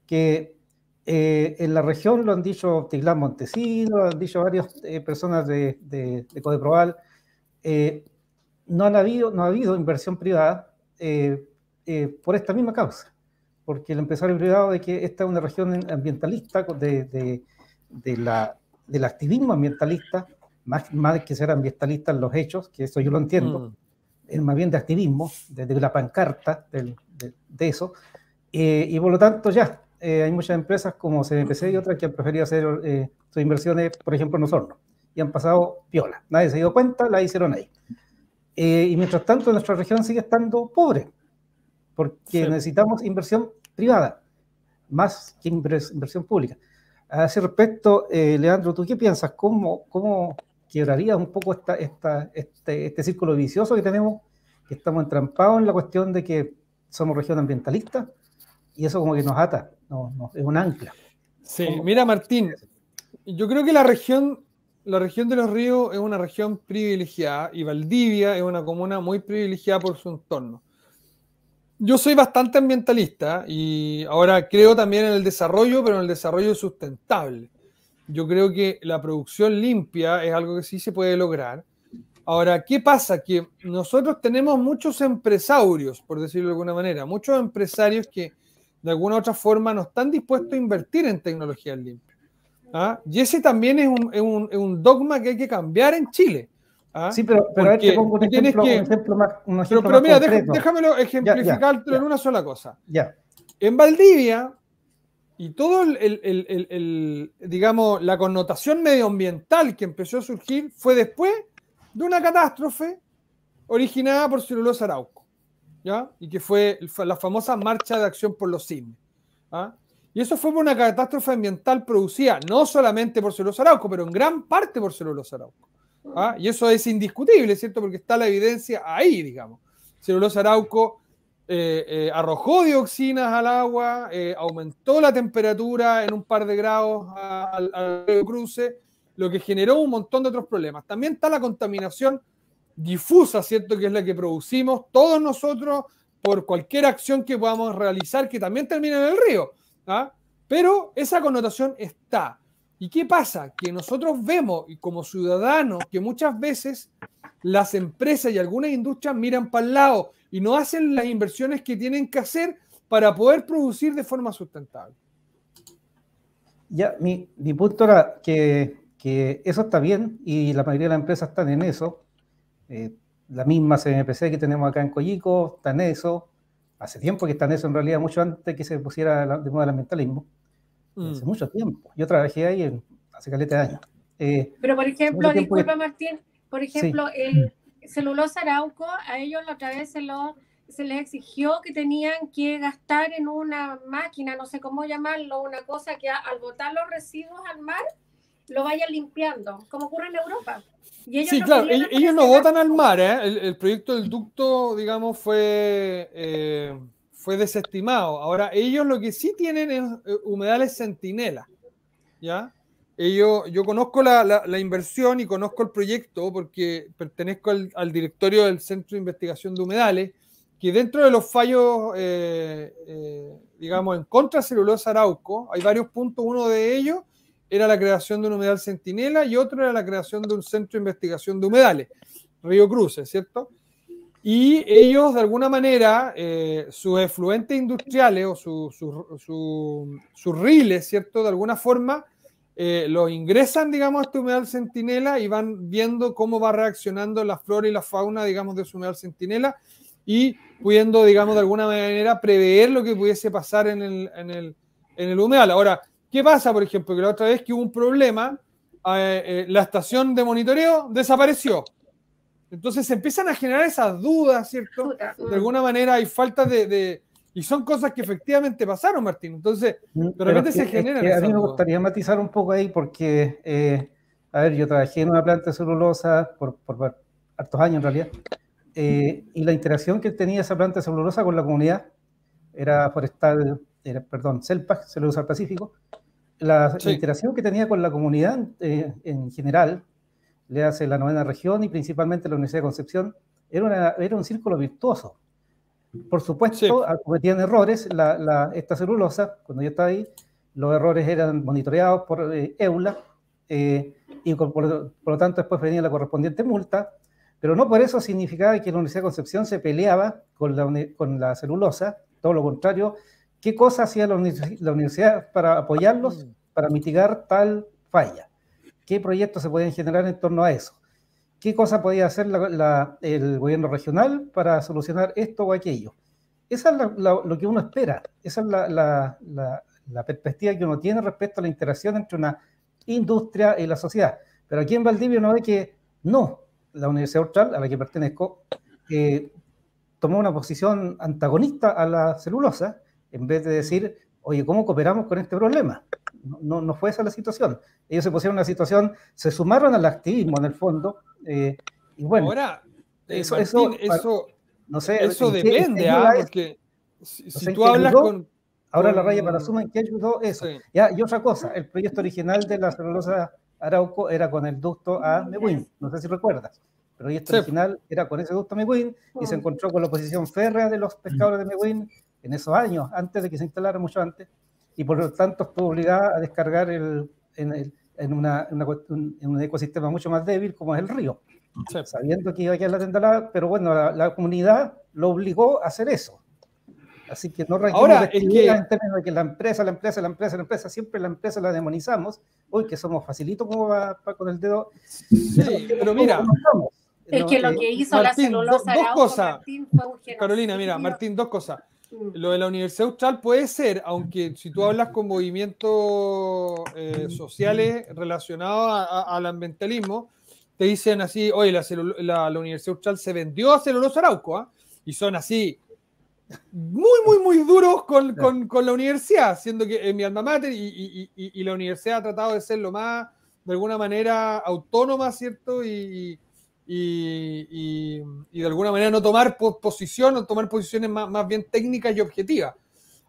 Speaker 4: que eh, en la región lo han dicho Tiglán Montesino, lo han dicho varias eh, personas de, de, de eh, no, han habido, no ha habido inversión privada por esta misma causa, porque el empresario privado de que esta es una región ambientalista, de, la, del activismo ambientalista, más, más, que ser ambientalista en los hechos, que eso yo lo entiendo, mm. es más bien de activismo, desde la pancarta de, eso, y por lo tanto ya eh, hay muchas empresas como CNPC y otras que han preferido hacer eh, sus inversiones, por ejemplo, en Osorno, y han pasado piola. Nadie se dio cuenta, la hicieron ahí. Eh, y mientras tanto, nuestra región sigue estando pobre, porque necesitamos inversión privada, más que inversión pública. A ese respecto, Leandro, ¿tú qué piensas? ¿Cómo, cómo quebraría un poco esta, este, este círculo vicioso que tenemos? Que estamos entrampados en la cuestión de que somos región ambientalista, y eso como que nos ata, es un ancla. Sí, mira Martín, yo creo que la región, la región de los
Speaker 3: ríos es una región privilegiada y Valdivia es una comuna muy privilegiada por su entorno. Yo soy bastante ambientalista y ahora creo también en el desarrollo, pero en el desarrollo sustentable. Yo creo que la producción limpia es algo que sí se puede lograr. Ahora, ¿qué pasa? Que nosotros tenemos muchos empresarios, por decirlo de alguna manera, muchos empresarios que de alguna otra forma no están dispuestos a invertir en tecnologías limpias. ¿ah? Y ese también es un, dogma que hay que cambiar en Chile. ¿ah? Sí, pero, pero a ver, te pongo un ejemplo, más. pero, mira, déjamelo en una sola cosa. Ya. En Valdivia, y todo el, digamos, la connotación medioambiental que empezó a surgir fue después de una catástrofe originada por celulosa Arauco. Y que fue la famosa marcha de acción por los cisnes. ¿ah? Y eso fue una catástrofe ambiental producida no solamente por celulosa arauco, pero en gran parte por celulosa arauco. ¿ah? Y eso es indiscutible, ¿cierto? Porque está la evidencia ahí, digamos. Celulosa arauco eh, eh, arrojó dioxinas al agua, eh, aumentó la temperatura en un par de grados al, al cruce, lo que generó un montón de otros problemas. También está la contaminación difusa, ¿cierto? Que es la que producimos todos nosotros por cualquier acción que podamos realizar que también termina en el río. ¿ah? Pero esa connotación está. ¿Y qué pasa? Que nosotros vemos, y como ciudadanos, que muchas veces las empresas y algunas industrias miran para el lado y no hacen las inversiones que tienen que hacer para poder producir de forma sustentable.
Speaker 4: Ya, mi, punto era que, que eso está bien y la mayoría de las empresas están en eso, eh, la misma CMPC que tenemos acá en Collico, está en eso, hace tiempo que está en eso en realidad, mucho antes que se pusiera de moda el ambientalismo, mm. hace mucho tiempo. Yo trabajé ahí hace caleta de años. Eh,
Speaker 2: Pero por ejemplo, disculpa Martín, por ejemplo, el eh, celulosa Arauco, a ellos la otra vez se se les exigió que tenían que gastar en una máquina, no sé cómo llamarlo, una cosa que al botar los residuos al mar lo vaya limpiando, como ocurre en Europa.
Speaker 3: Y ellos sí, claro, ellos, no votan al mar, ¿eh? el, proyecto del ducto, digamos, fue, eh, fue desestimado. Ahora, ellos lo que sí tienen es eh, humedales centinela, ¿ya? Ellos, yo conozco la, la, inversión y conozco el proyecto porque pertenezco al, al, directorio del Centro de Investigación de Humedales, que dentro de los fallos, digamos, en contra celulosa Arauco, hay varios puntos, uno de ellos era la creación de un humedal centinela y otro era la creación de un centro de investigación de humedales, Río Cruces, ¿cierto? Y ellos, de alguna manera, eh, sus efluentes industriales o sus su, riles, ¿cierto? De alguna forma, eh, los ingresan, digamos, a este humedal centinela y van viendo cómo va reaccionando la flora y la fauna, digamos, de su humedal centinela y pudiendo, digamos, de alguna manera prever lo que pudiese pasar en el, en el humedal. Ahora, ¿Qué pasa, por ejemplo? Que la otra vez que hubo un problema, eh, eh, la estación de monitoreo desapareció. Entonces se empiezan a generar esas dudas, ¿cierto? De alguna manera hay falta de, y son cosas que efectivamente pasaron, Martín. Entonces, mm, de repente se generan. a mí me gustaría
Speaker 4: matizar un poco ahí porque, eh, a ver, yo trabajé en una planta celulosa por, hartos años en realidad, y la interacción que tenía esa planta celulosa con la comunidad era forestal, era, perdón, CELPAC, Celulosa del Pacífico, la interacción que tenía con la comunidad eh, en general, le hace la novena región y principalmente la Universidad de Concepción, era, era un círculo virtuoso. Por supuesto, ah, cometían errores. La, esta celulosa, cuando yo estaba ahí, los errores eran monitoreados por eh, EULA eh, y por, lo tanto después venía la correspondiente multa, pero no por eso significaba que la Universidad de Concepción se peleaba con la, con la celulosa, todo lo contrario, ¿Qué cosa hacía la, universidad para apoyarlos, mm. para mitigar tal falla? ¿Qué proyectos se podían generar en torno a eso? ¿Qué cosa podía hacer el gobierno regional para solucionar esto o aquello? Esa es lo que uno espera, esa es la perspectiva que uno tiene respecto a la interacción entre una industria y la sociedad. Pero aquí en Valdivia uno ve que no, la Universidad Austral, a la que pertenezco, eh, tomó una posición antagonista a la celulosa en vez de decir, oye, ¿cómo cooperamos con este problema? No, no fue esa la situación. Ellos se pusieron en una situación, se sumaron al activismo en el fondo, eh, y bueno. Ahora, eh, eso, eso, eso, no sé, eso depende, ah, si, tú hablas con... Ahora la raya para suma, ¿en qué ayudó eso? Ya, y otra cosa, el proyecto original de la celulosa Arauco era con el ducto a Mewin, no sé si recuerdas. El proyecto original era con ese ducto a Mewin y se ah. encontró con la oposición férrea de los pescadores de Mewin en esos años, antes de que se instalara, mucho antes, y por lo tanto estuvo obligada a descargar el, en, en, un ecosistema mucho más débil como es el río, sabiendo que iba a quedar la tendalada, pero bueno, la, comunidad lo obligó a hacer eso. Así que no Ahora, que... en términos de que la empresa, la empresa, la empresa, la empresa, siempre la empresa la demonizamos, hoy que somos facilitos, como va, con el dedo. Sí, pero, mira, es que lo eh, que hizo la celulosa era... dos cosas.
Speaker 3: Carolina, mira, Martín, dos cosas. Lo de la Universidad Austral puede ser, aunque si tú hablas con movimientos eh, sociales relacionados al ambientalismo, te dicen así, oye, la, Universidad Austral se vendió a Celulosa Arauco, ¿ah? y son así, muy, muy, muy duros con, con, con la universidad, siendo que en mi alma mater y, y, la universidad ha tratado de ser lo más, de alguna manera, autónoma, ¿cierto? y y, de alguna manera no tomar posición o tomar posiciones más, más, bien técnicas y objetivas.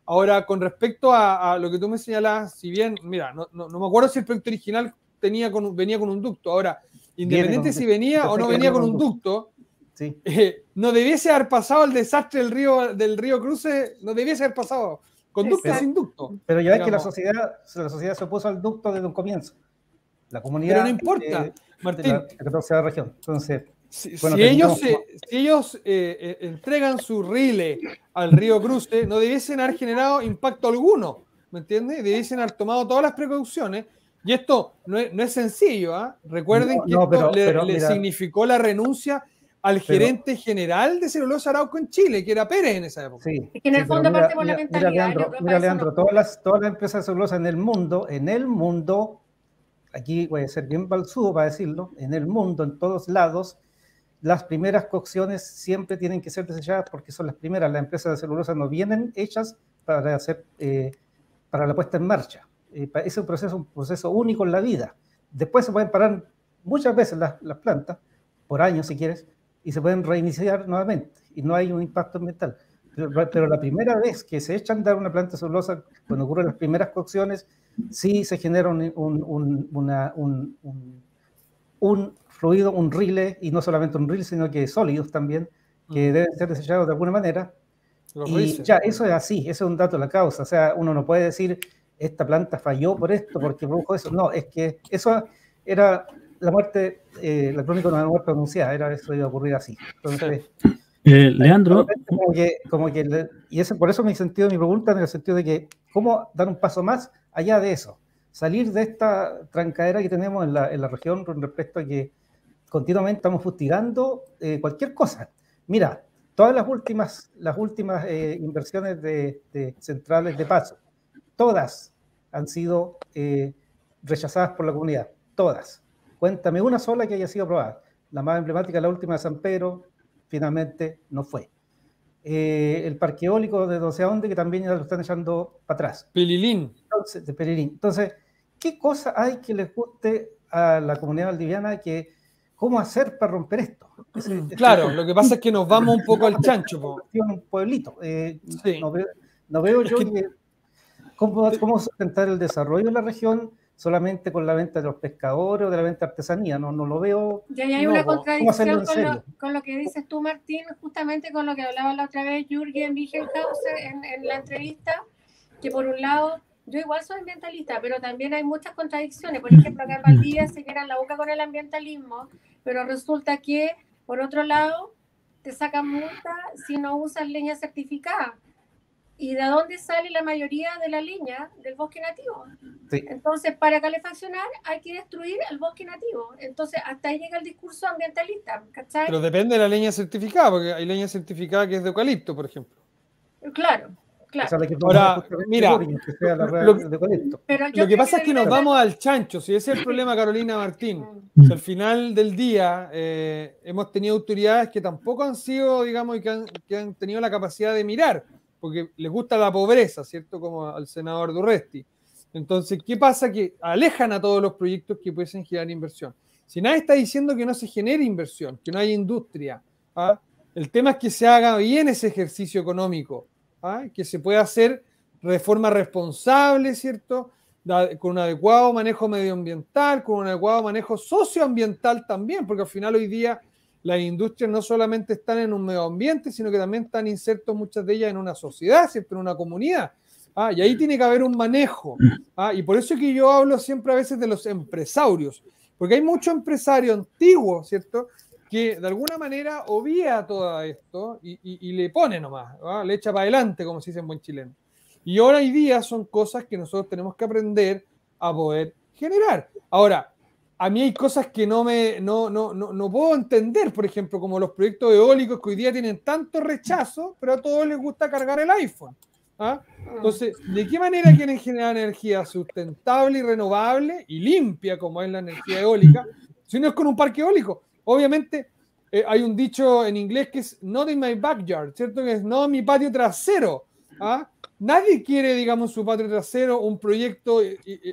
Speaker 3: Ahora, con respecto a, lo que tú me señalas, si bien, mira, no, no, me acuerdo si el proyecto original tenía con, venía con un ducto. Ahora, independiente si venía o no venía con un ducto,
Speaker 4: sí. Eh,
Speaker 3: no debiese haber pasado el desastre del río, del río Cruce, no debiese haber pasado. Con ducto pero, sin ducto. Pero ya ves que la sociedad,
Speaker 4: la sociedad se opuso al ducto desde un comienzo. La comunidad. Pero no importa. Eh, Martín. la región. Entonces, si, ellos, eh, si ellos eh, eh, entregan su rile
Speaker 3: al río Cruce, no debiesen haber generado impacto alguno, ¿me entiendes? Debiesen haber tomado todas las precauciones. Y esto no es, no es sencillo, ¿ah? Recuerden que esto le, significó la renuncia al gerente general de Celulosa Arauco en Chile, que era Pérez en esa época.
Speaker 4: Sí, que en el fondo mira, la mentalidad. Mira, Leandro, todas, las, todas las empresas de celulosa en el mundo, en el mundo, aquí voy a ser bien balsudo para decirlo, en el mundo, en todos lados, las primeras cocciones siempre tienen que ser desechadas porque son las primeras. Las empresas de celulosa no vienen hechas para, hacer, eh, para la puesta en marcha. Eh, es un proceso, un proceso único en la vida. Después se pueden parar muchas veces las, las plantas, por años si quieres, y se pueden reiniciar nuevamente y no hay un impacto ambiental. Pero, la primera vez que se echan a dar una planta celulosa, cuando ocurren las primeras cocciones, sí se genera un, un, un fluido, un rile, y no solamente un rile, sino que sólidos también, que deben ser desechados de alguna manera. y ya, eso es así, eso es un dato de la causa. O sea, uno no puede decir, esta planta falló por esto, porque produjo eso. No, es que eso era la muerte, eh, la crónica no era muerte anunciada, era eso iba a ocurrir así. Entonces,
Speaker 1: eh, Leandro.
Speaker 4: Como y eso, por eso mi sentido, mi pregunta en el sentido de que, ¿cómo dar un paso más allá de eso? Salir de esta trancadera que tenemos en la, región con respecto a que continuamente estamos fustigando eh, cualquier cosa. Mira, todas las últimas, las últimas eh, inversiones de, centrales de paso, todas han sido rechazadas por la comunidad, todas. Cuéntame una sola que haya sido aprobada. La más emblemática, la última de San Pedro, finalmente no fue. Eh, el parque eólico de 12 a que también ya lo están echando para atrás. Pelilín. Entonces, de Pelilín. Entonces, ¿qué cosa hay que les guste a la comunidad valdiviana que cómo hacer para romper esto? claro, lo que pasa es que nos vamos un poco al chancho. Un pueblito. Eh, no veo, yo cómo, cómo sustentar el desarrollo de la región solamente con la venta de los pescadores o de la venta de artesanía, no, no lo veo. Ya, ahí hay una contradicción
Speaker 2: con lo, que dices tú, Martín, justamente con lo que hablaba la otra vez Jürgen Wiegenhauser en, en la entrevista, que por un lado yo igual soy ambientalista, pero también hay muchas contradicciones. Por ejemplo, acá en Valdivia se queda la boca con el ambientalismo, pero resulta que, por otro lado, te sacan multa si no usas leña certificada. ¿Y de dónde sale la mayoría de la leña del bosque nativo? Entonces, para calefaccionar hay que destruir el bosque nativo. Entonces, hasta ahí llega el discurso ambientalista, Pero
Speaker 3: depende de la leña certificada, porque hay leña certificada que es de eucalipto, por ejemplo.
Speaker 2: Claro, claro.
Speaker 3: Ahora, mira, lo, que pasa es que nos vamos al chancho, si ese es el problema, Carolina Martín. Mm. al final del día eh, hemos tenido autoridades que tampoco han sido, digamos, y que han tenido la capacidad de mirar porque les gusta la pobreza, ¿cierto? Como al senador Durresti. Entonces, ¿qué pasa? Que alejan a todos los proyectos que pueden generar inversión. Si nadie está diciendo que no se genere inversión, que no hay industria, ¿ah? el tema es que se haga bien ese ejercicio económico, ¿ah? que se pueda hacer de forma responsable, ¿cierto? Con un adecuado manejo medioambiental, con un adecuado manejo socioambiental también, porque al final hoy día las industrias no solamente están en un medio ambiente, sino que también están insertos muchas de ellas en una sociedad, siempre en una comunidad. Ah, y ahí tiene que haber un manejo. Ah, y por eso es que yo hablo siempre a veces de los empresarios, porque hay mucho empresario antiguo, ¿cierto? Que de alguna manera obvia todo esto y, le pone nomás, ¿ah? le echa para adelante, como se dice en buen chileno. Y ahora y día son cosas que nosotros tenemos que aprender a poder generar. Ahora, a mí hay cosas que no me puedo entender, por ejemplo, como los proyectos eólicos que hoy día tienen tanto rechazo, pero a todos les gusta cargar el iPhone. ¿ah? Ah. Entonces, ¿de qué manera quieren generar energía sustentable y renovable y limpia como es la energía eólica? Si no es con un parque eólico. Obviamente, eh, hay un dicho en inglés que es not in my backyard, ¿cierto? Que es no mi patio trasero. ¿ah? Nadie quiere, digamos, su patria trasero un proyecto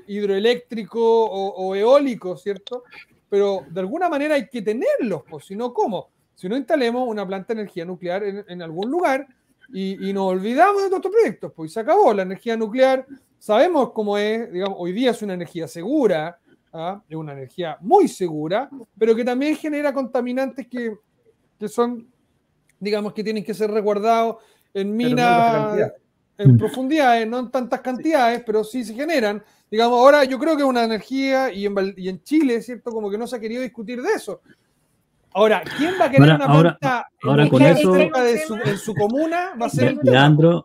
Speaker 3: hidroeléctrico o, eólico, ¿cierto? Pero de alguna manera hay que tenerlos, pues, si no, ¿cómo? Si no instalemos una planta de energía nuclear en, algún lugar y, nos olvidamos de todos estos proyectos, pues se acabó la energía nuclear. Sabemos cómo es, digamos, hoy día es una energía segura, ¿ah? es una energía muy segura, pero que también genera contaminantes que, que son, digamos, que tienen que ser resguardados en minas en mm. profundidades, no en tantas cantidades, pero sí se generan. Digamos, ahora yo creo que es una energía y en, y en Chile, ¿cierto? Como que no se ha querido discutir de eso. Ahora, ¿quién va a querer una en, su, comuna? Va ser Leandro,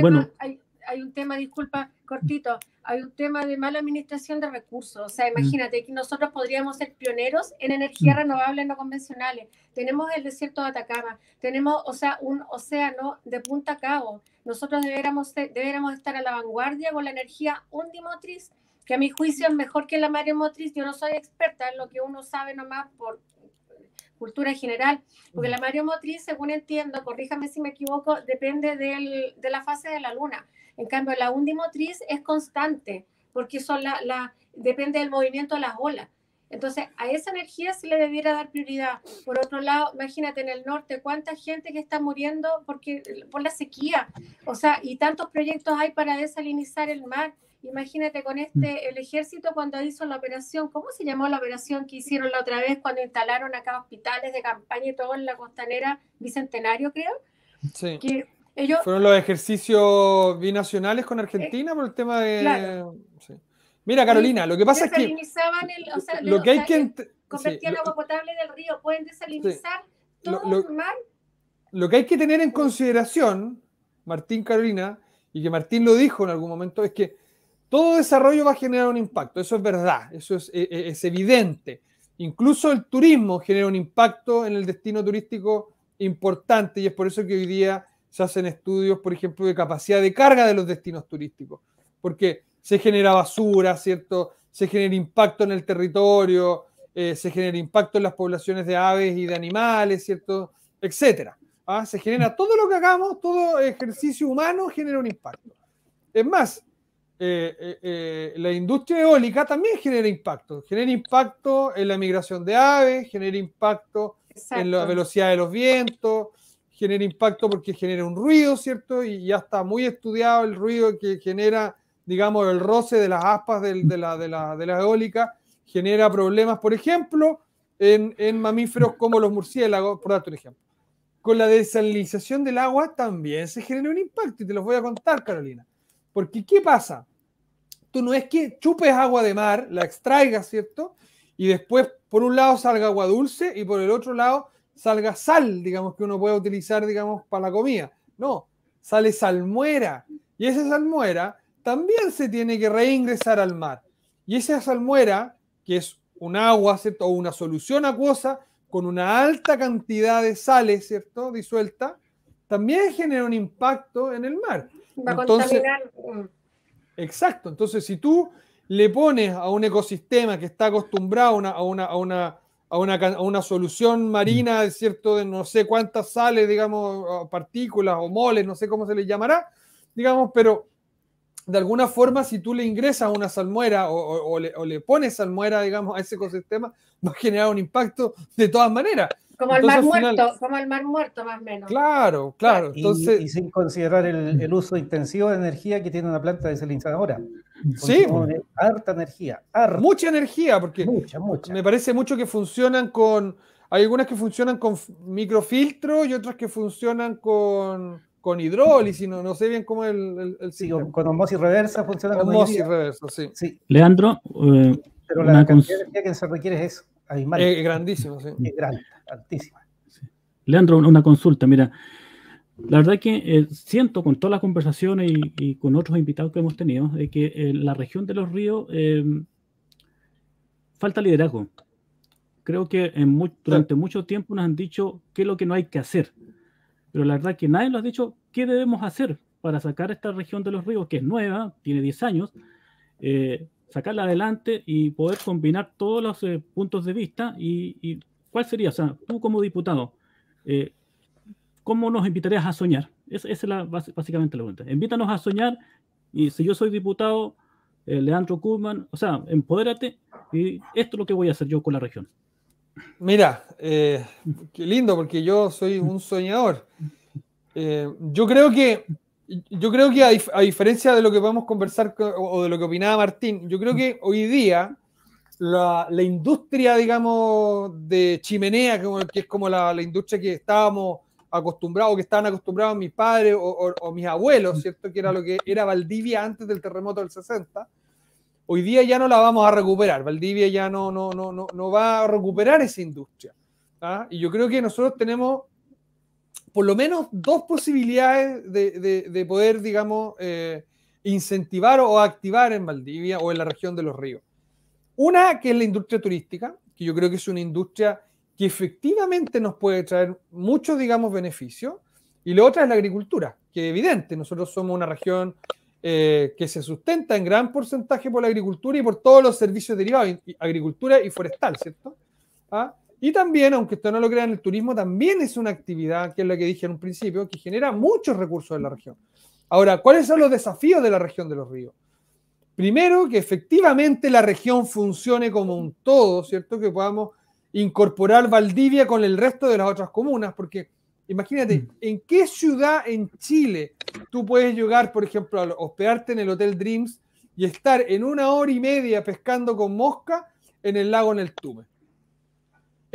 Speaker 3: bueno.
Speaker 2: hay, hay un tema, disculpa, cortito, hay un tema de mala administración de recursos. O sea, mm. imagínate que nosotros podríamos ser pioneros en energías mm. renovables no convencionales. Tenemos el desierto de Atacama, tenemos, o sea, un océano de punta a cabo. Nosotros deberíamos, deberíamos estar a la vanguardia con la energía undimotriz, que a mi juicio es mejor que la maremotriz. Yo no soy experta en lo que uno sabe nomás por cultura en general, porque la mm. motriz según entiendo, corríjame si me equivoco, depende de la fase de la luna. En cambio, la undimotriz es constante, porque son la, la, depende del movimiento de las olas. Entonces, a esa energía se le debiera dar prioridad. Por otro lado, imagínate en el norte cuánta gente que está muriendo porque, por la sequía. O sea, y tantos proyectos hay para desalinizar el mar Imagínate con mm. este, el ejército cuando hizo la operación, ¿cómo se llamó la operación que hicieron la otra vez cuando instalaron acá hospitales de campaña y todo en la costanera Bicentenario, creo? Sí. Que Fueron
Speaker 3: los ejercicios binacionales con Argentina eh, por el tema de... Mira, Carolina, lo que pasa es que... El,
Speaker 2: lo, que hay que... agua potable del río, pueden desalinizar
Speaker 3: todo el mar. Lo que hay que tener en consideración, Martín Carolina, y que Martín lo dijo en algún momento, es que todo desarrollo va a generar un impacto, eso es verdad, eso e, e, es, evidente. Incluso el turismo genera un impacto en el destino turístico importante y es por eso que hoy día se hacen estudios, por ejemplo, de capacidad de carga de los destinos turísticos, porque se genera basura, ¿cierto? Se genera impacto en el territorio, eh, se genera impacto en las poblaciones de aves y de animales, ¿cierto? Etcétera. ¿ah? Se genera todo lo que hagamos, todo ejercicio humano genera un impacto. Es más, eh, eh, eh, la industria eólica también genera impacto. Genera impacto en la migración de aves, genera impacto en la velocidad de los vientos, genera impacto porque genera un ruido, ¿cierto? Y ya está muy estudiado el ruido que genera, digamos, el roce de las aspas de, de la, de, la, de la eólica, genera problemas, por ejemplo, en, en, mamíferos como los murciélagos, por otro ejemplo. Con la desalinización del agua también se genera un impacto, y te los voy a contar, Carolina. Porque ¿qué pasa? Tú no es que chupes agua de mar, la extraigas, ¿cierto? Y después por un lado salga agua dulce y por el otro lado salga sal, digamos, que uno puede utilizar, digamos, para la comida. No, sale salmuera. Y esa salmuera también se tiene que reingresar al mar. Y esa salmuera, que es un agua, ¿cierto? O una solución acuosa con una alta cantidad de sales, ¿cierto? Disuelta, también genera un impacto en el mar entonces, Exacto, entonces si tú le pones a un ecosistema que está acostumbrado a una, solución marina, mm. ¿cierto? De no sé cuántas sales, digamos, partículas o moles, no sé cómo se les llamará, digamos, pero de alguna forma, si tú le ingresas una salmuera le, o, le, pones salmuera, digamos, a ese ecosistema, va a generar un impacto
Speaker 4: de todas maneras. Como el mar muerto,
Speaker 2: como el mar muerto más o menos.
Speaker 4: Claro, claro. Entonces... Y, sin considerar el, el, uso intensivo de energía que tiene una planta desalinizadora. Sí. Pues. Harta energía. Mucha energía, porque mucha, mucha. me parece mucho que funcionan
Speaker 3: con... Hay algunas que funcionan con microfiltro y otras que funcionan con, con hidrólisis, no, no sé bien cómo el, el, sí, con
Speaker 4: osmosis reversa funciona. Osmosis reversa, sí. sí.
Speaker 1: Leandro, eh,
Speaker 4: pero la cantidad de energía que se requiere es eso. Es eh, grandísimo, sí. Es grande,
Speaker 1: Leandro, una consulta, mira. La verdad que eh, siento con todas las conversaciones y, con otros invitados que hemos tenido, de que en eh, la región de los ríos em, falta liderazgo. Creo que durante mucho tiempo nos han dicho qué es lo que no hay que hacer, pero la verdad que nadie nos ha dicho qué debemos hacer para sacar esta región de los ríos, que es nueva, tiene 10 años, eh, sacarla adelante y poder combinar todos los eh, puntos de vista y, cuál sería, o sea, tú como diputado, eh, ¿cómo nos invitarías a soñar? esa es básicamente la pregunta. Invítanos a soñar y si yo soy diputado, eh, Leandro Kuhlman, o sea, empodérate y esto es lo que voy a hacer yo con la región.
Speaker 3: Mira, qué lindo porque yo soy un soñador. yo creo que yo creo que a, diferencia de lo que podemos conversar o de lo que opinaba Martín, yo creo que hoy día la, industria, digamos, de chimenea, que es como la, industria que estábamos acostumbrados, que estaban acostumbrados mis padres o, mis abuelos, ¿cierto? Que era lo que era Valdivia antes del terremoto del 60. Hoy día ya no la vamos a recuperar. Valdivia ya no, no, no, no, no va a recuperar esa industria. ¿ah? Y yo creo que nosotros tenemos por lo menos dos posibilidades de, poder, digamos, eh, incentivar o activar en Valdivia o en la región de los ríos. Una que es la industria turística, que yo creo que es una industria que efectivamente nos puede traer muchos, digamos, beneficios. Y la otra es la agricultura, que evidente, nosotros somos una región eh, que se sustenta en gran porcentaje por la agricultura y por todos los servicios derivados, agricultura y forestal, ¿cierto? ¿Ah? Y también, aunque esto no lo crean, el turismo también es una actividad, que es lo que dije en un principio, que genera muchos recursos en la región. Ahora, ¿cuáles son los desafíos de la región de los ríos? Primero, que efectivamente la región funcione como un todo, ¿cierto? Que podamos incorporar Valdivia con el resto de las otras comunas, porque imagínate, mm. ¿en qué ciudad en Chile tú puedes llegar, por ejemplo, a hospedarte en el Hotel Dreams y estar en una hora y media pescando con mosca en el lago Neltume?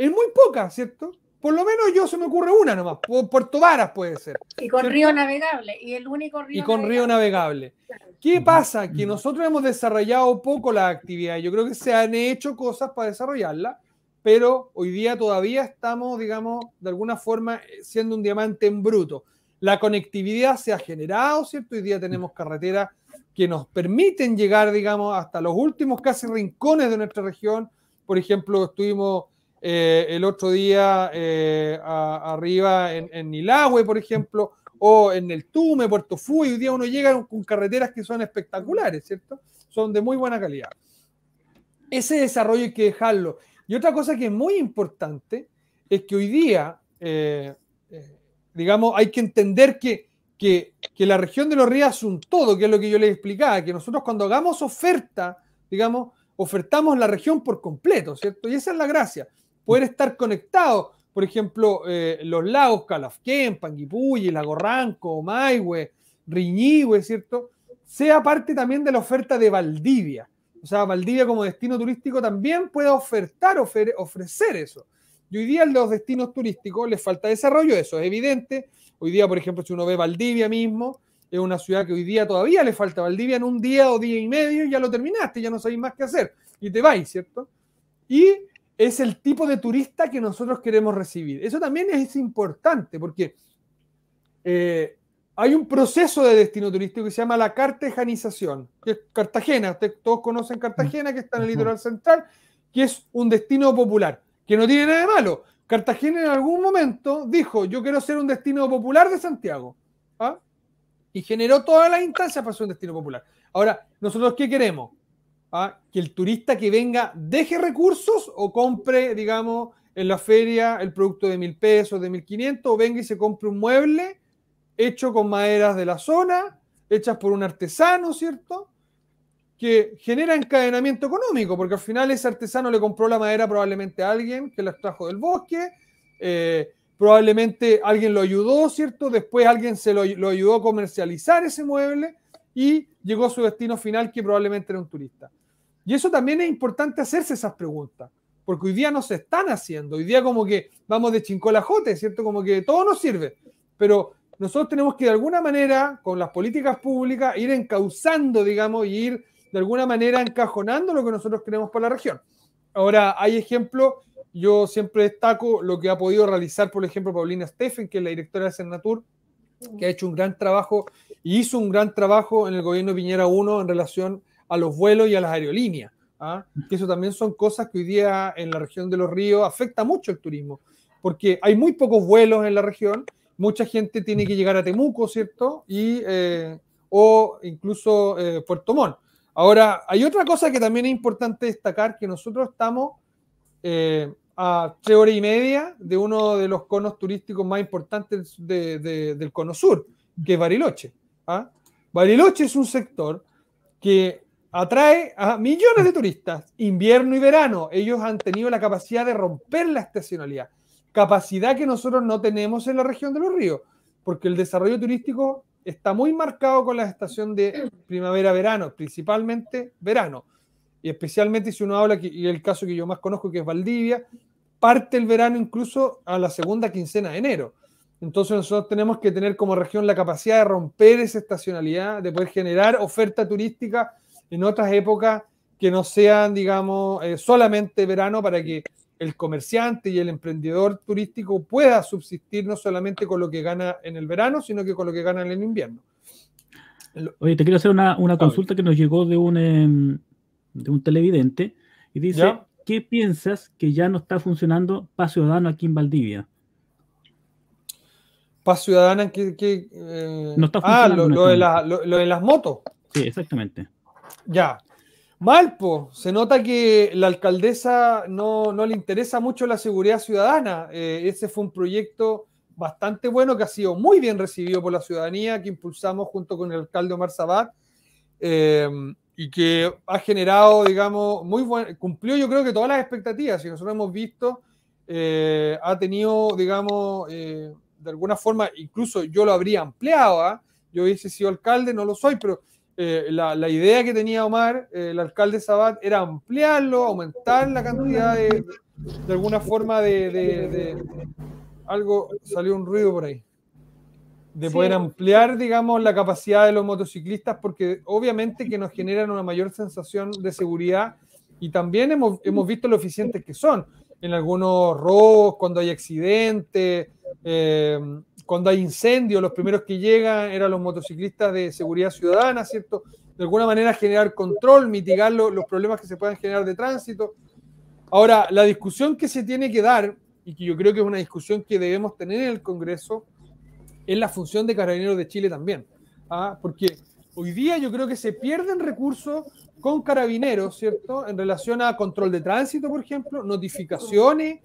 Speaker 3: Es muy poca, ¿cierto? Por lo menos yo se me ocurre una nomás. Puerto Varas puede ser. Y con río
Speaker 2: navegable. Y el único río. Y con río
Speaker 3: navegable. ¿Qué pasa? Que nosotros hemos desarrollado poco la actividad. Yo creo que se han hecho cosas para desarrollarla, pero hoy día todavía estamos, digamos, de alguna forma eh, siendo un diamante en bruto. La conectividad se ha generado, ¿cierto? Hoy día tenemos carreteras que nos permiten llegar, digamos, hasta los últimos casi rincones de nuestra región. Por ejemplo, estuvimos eh, el otro día eh, arriba en, en por ejemplo, o en el Tume, Puerto Fuy, hoy día uno llega con carreteras que son espectaculares, ¿cierto? Son de muy buena calidad. Ese desarrollo hay que dejarlo. Y otra cosa que es muy importante es que hoy día, eh, digamos, hay que entender que, que, que, la región de los ríos es un todo, que es lo que yo les explicaba, que nosotros cuando hagamos oferta, digamos, ofertamos la región por completo, ¿cierto? Y esa es la gracia poder estar conectados. Por ejemplo, eh, los lagos Calafquén, Panguipulli, Lago Ranco, Maihue, Riñihue, ¿cierto? Sea parte también de la oferta de Valdivia. O sea, Valdivia como destino turístico también puede ofertar, ofrecer eso. Y hoy día los destinos turísticos les falta desarrollo, eso es evidente. Hoy día, por ejemplo, si uno ve Valdivia mismo, es una ciudad que hoy día todavía le falta Valdivia en un día o día y medio, ya lo terminaste, ya no sabéis más qué hacer y te vais, ¿cierto? Y es el tipo de turista que nosotros queremos recibir. Eso también es importante porque eh, hay un proceso de destino turístico que se llama la cartejanización, que es Cartagena, todos conocen Cartagena, que está en el litoral central, que es un destino popular, que no tiene nada de malo. Cartagena en algún momento dijo, yo quiero ser un destino popular de Santiago. ¿Ah? Y generó todas las instancias para ser un destino popular. Ahora, ¿nosotros qué queremos? ¿ah? que el turista que venga deje recursos o compre, digamos, en la feria el producto de mil pesos, de mil quinientos, o venga y se compre un mueble hecho con maderas de la zona, hechas por un artesano, ¿cierto? Que genera encadenamiento económico, porque al final ese artesano le compró la madera probablemente a alguien que la trajo del bosque, eh, probablemente alguien lo ayudó, ¿cierto? Después alguien se lo, lo ayudó a comercializar ese mueble y llegó a su destino final que probablemente era un turista. Y eso también es importante hacerse esas preguntas, porque hoy día no se están haciendo, hoy día como que vamos de chincolajote, ¿cierto? Como que todo nos sirve, pero nosotros tenemos que de alguna manera, con las políticas públicas, ir encauzando, digamos, y ir de alguna manera encajonando lo que nosotros queremos para la región. Ahora, hay ejemplos, yo siempre destaco lo que ha podido realizar, por ejemplo, Paulina Steffen, que es la directora de Senatur, que ha hecho un gran trabajo y hizo un gran trabajo en el gobierno de Piñera 1 en relación a los vuelos y a las aerolíneas. ¿ah? Que eso también son cosas que hoy día en la región de los ríos afecta mucho el turismo, porque hay muy pocos vuelos en la región, mucha gente tiene que llegar a Temuco, ¿cierto? Eh, o incluso eh, Puerto Montt. Ahora, hay otra cosa que también es importante destacar, que nosotros estamos eh, a tres horas y media de uno de los conos turísticos más importantes del cono sur, que es Bariloche. ¿ah? Bariloche es un sector que atrae a millones de turistas. Invierno y verano, ellos han tenido la capacidad de romper la estacionalidad, capacidad que nosotros no tenemos en la región de los ríos, porque el desarrollo turístico está muy marcado con la estación de primavera-verano, principalmente verano. Y especialmente si uno habla, y el caso que yo más conozco, que es Valdivia, parte el verano incluso a la segunda quincena de enero. Entonces nosotros tenemos que tener como región la capacidad de romper esa estacionalidad, de poder generar oferta turística en otras épocas que no sean, digamos, eh, solamente verano para que el comerciante y el emprendedor turístico pueda subsistir no solamente con lo que gana en el verano, sino que con lo que gana en el invierno.
Speaker 1: Oye, te quiero hacer una, una consulta que nos llegó de un, em, de un televidente y dice, ¿qué piensas que ya no está funcionando Paz Ciudadano aquí en Valdivia?
Speaker 3: Paz Ciudadana que... que eh? no está Ah, de este lo de las motos.
Speaker 1: Sí, exactamente.
Speaker 3: Ya. Malpo, se nota que la alcaldesa no, le interesa mucho la seguridad ciudadana. Eh, ese fue un proyecto bastante bueno que ha sido muy bien recibido por la ciudadanía, que impulsamos junto con el alcalde Omar Zabat em, y que ha generado, digamos, muy buen, cumplió yo creo que todas las expectativas. Si nosotros hemos visto, eh, ha tenido, digamos, eh, de alguna forma, incluso yo lo habría ampliado, ¿ah? yo hubiese sido alcalde, no lo soy, pero eh, la, idea que tenía Omar, eh, el alcalde Sabat, era ampliarlo, aumentar la cantidad de, de alguna forma de, de, algo, salió un ruido por ahí, de poder ampliar, digamos, la capacidad de los motociclistas, porque obviamente que nos generan una mayor sensación de seguridad y también hemos, hemos visto lo eficientes que son en algunos robos, cuando hay accidentes. Eh, cuando hay incendios, los primeros que llegan eran los motociclistas de seguridad ciudadana, ¿cierto? De alguna manera generar control, mitigar los problemas que se puedan generar de tránsito. Ahora, la discusión que se tiene que dar, y que yo creo que es una discusión que debemos tener en el Congreso, es la función de Carabineros de Chile también. ¿ah? Porque hoy día yo creo que se pierden recursos con Carabineros, ¿cierto? En relación a control de tránsito, por ejemplo, notificaciones,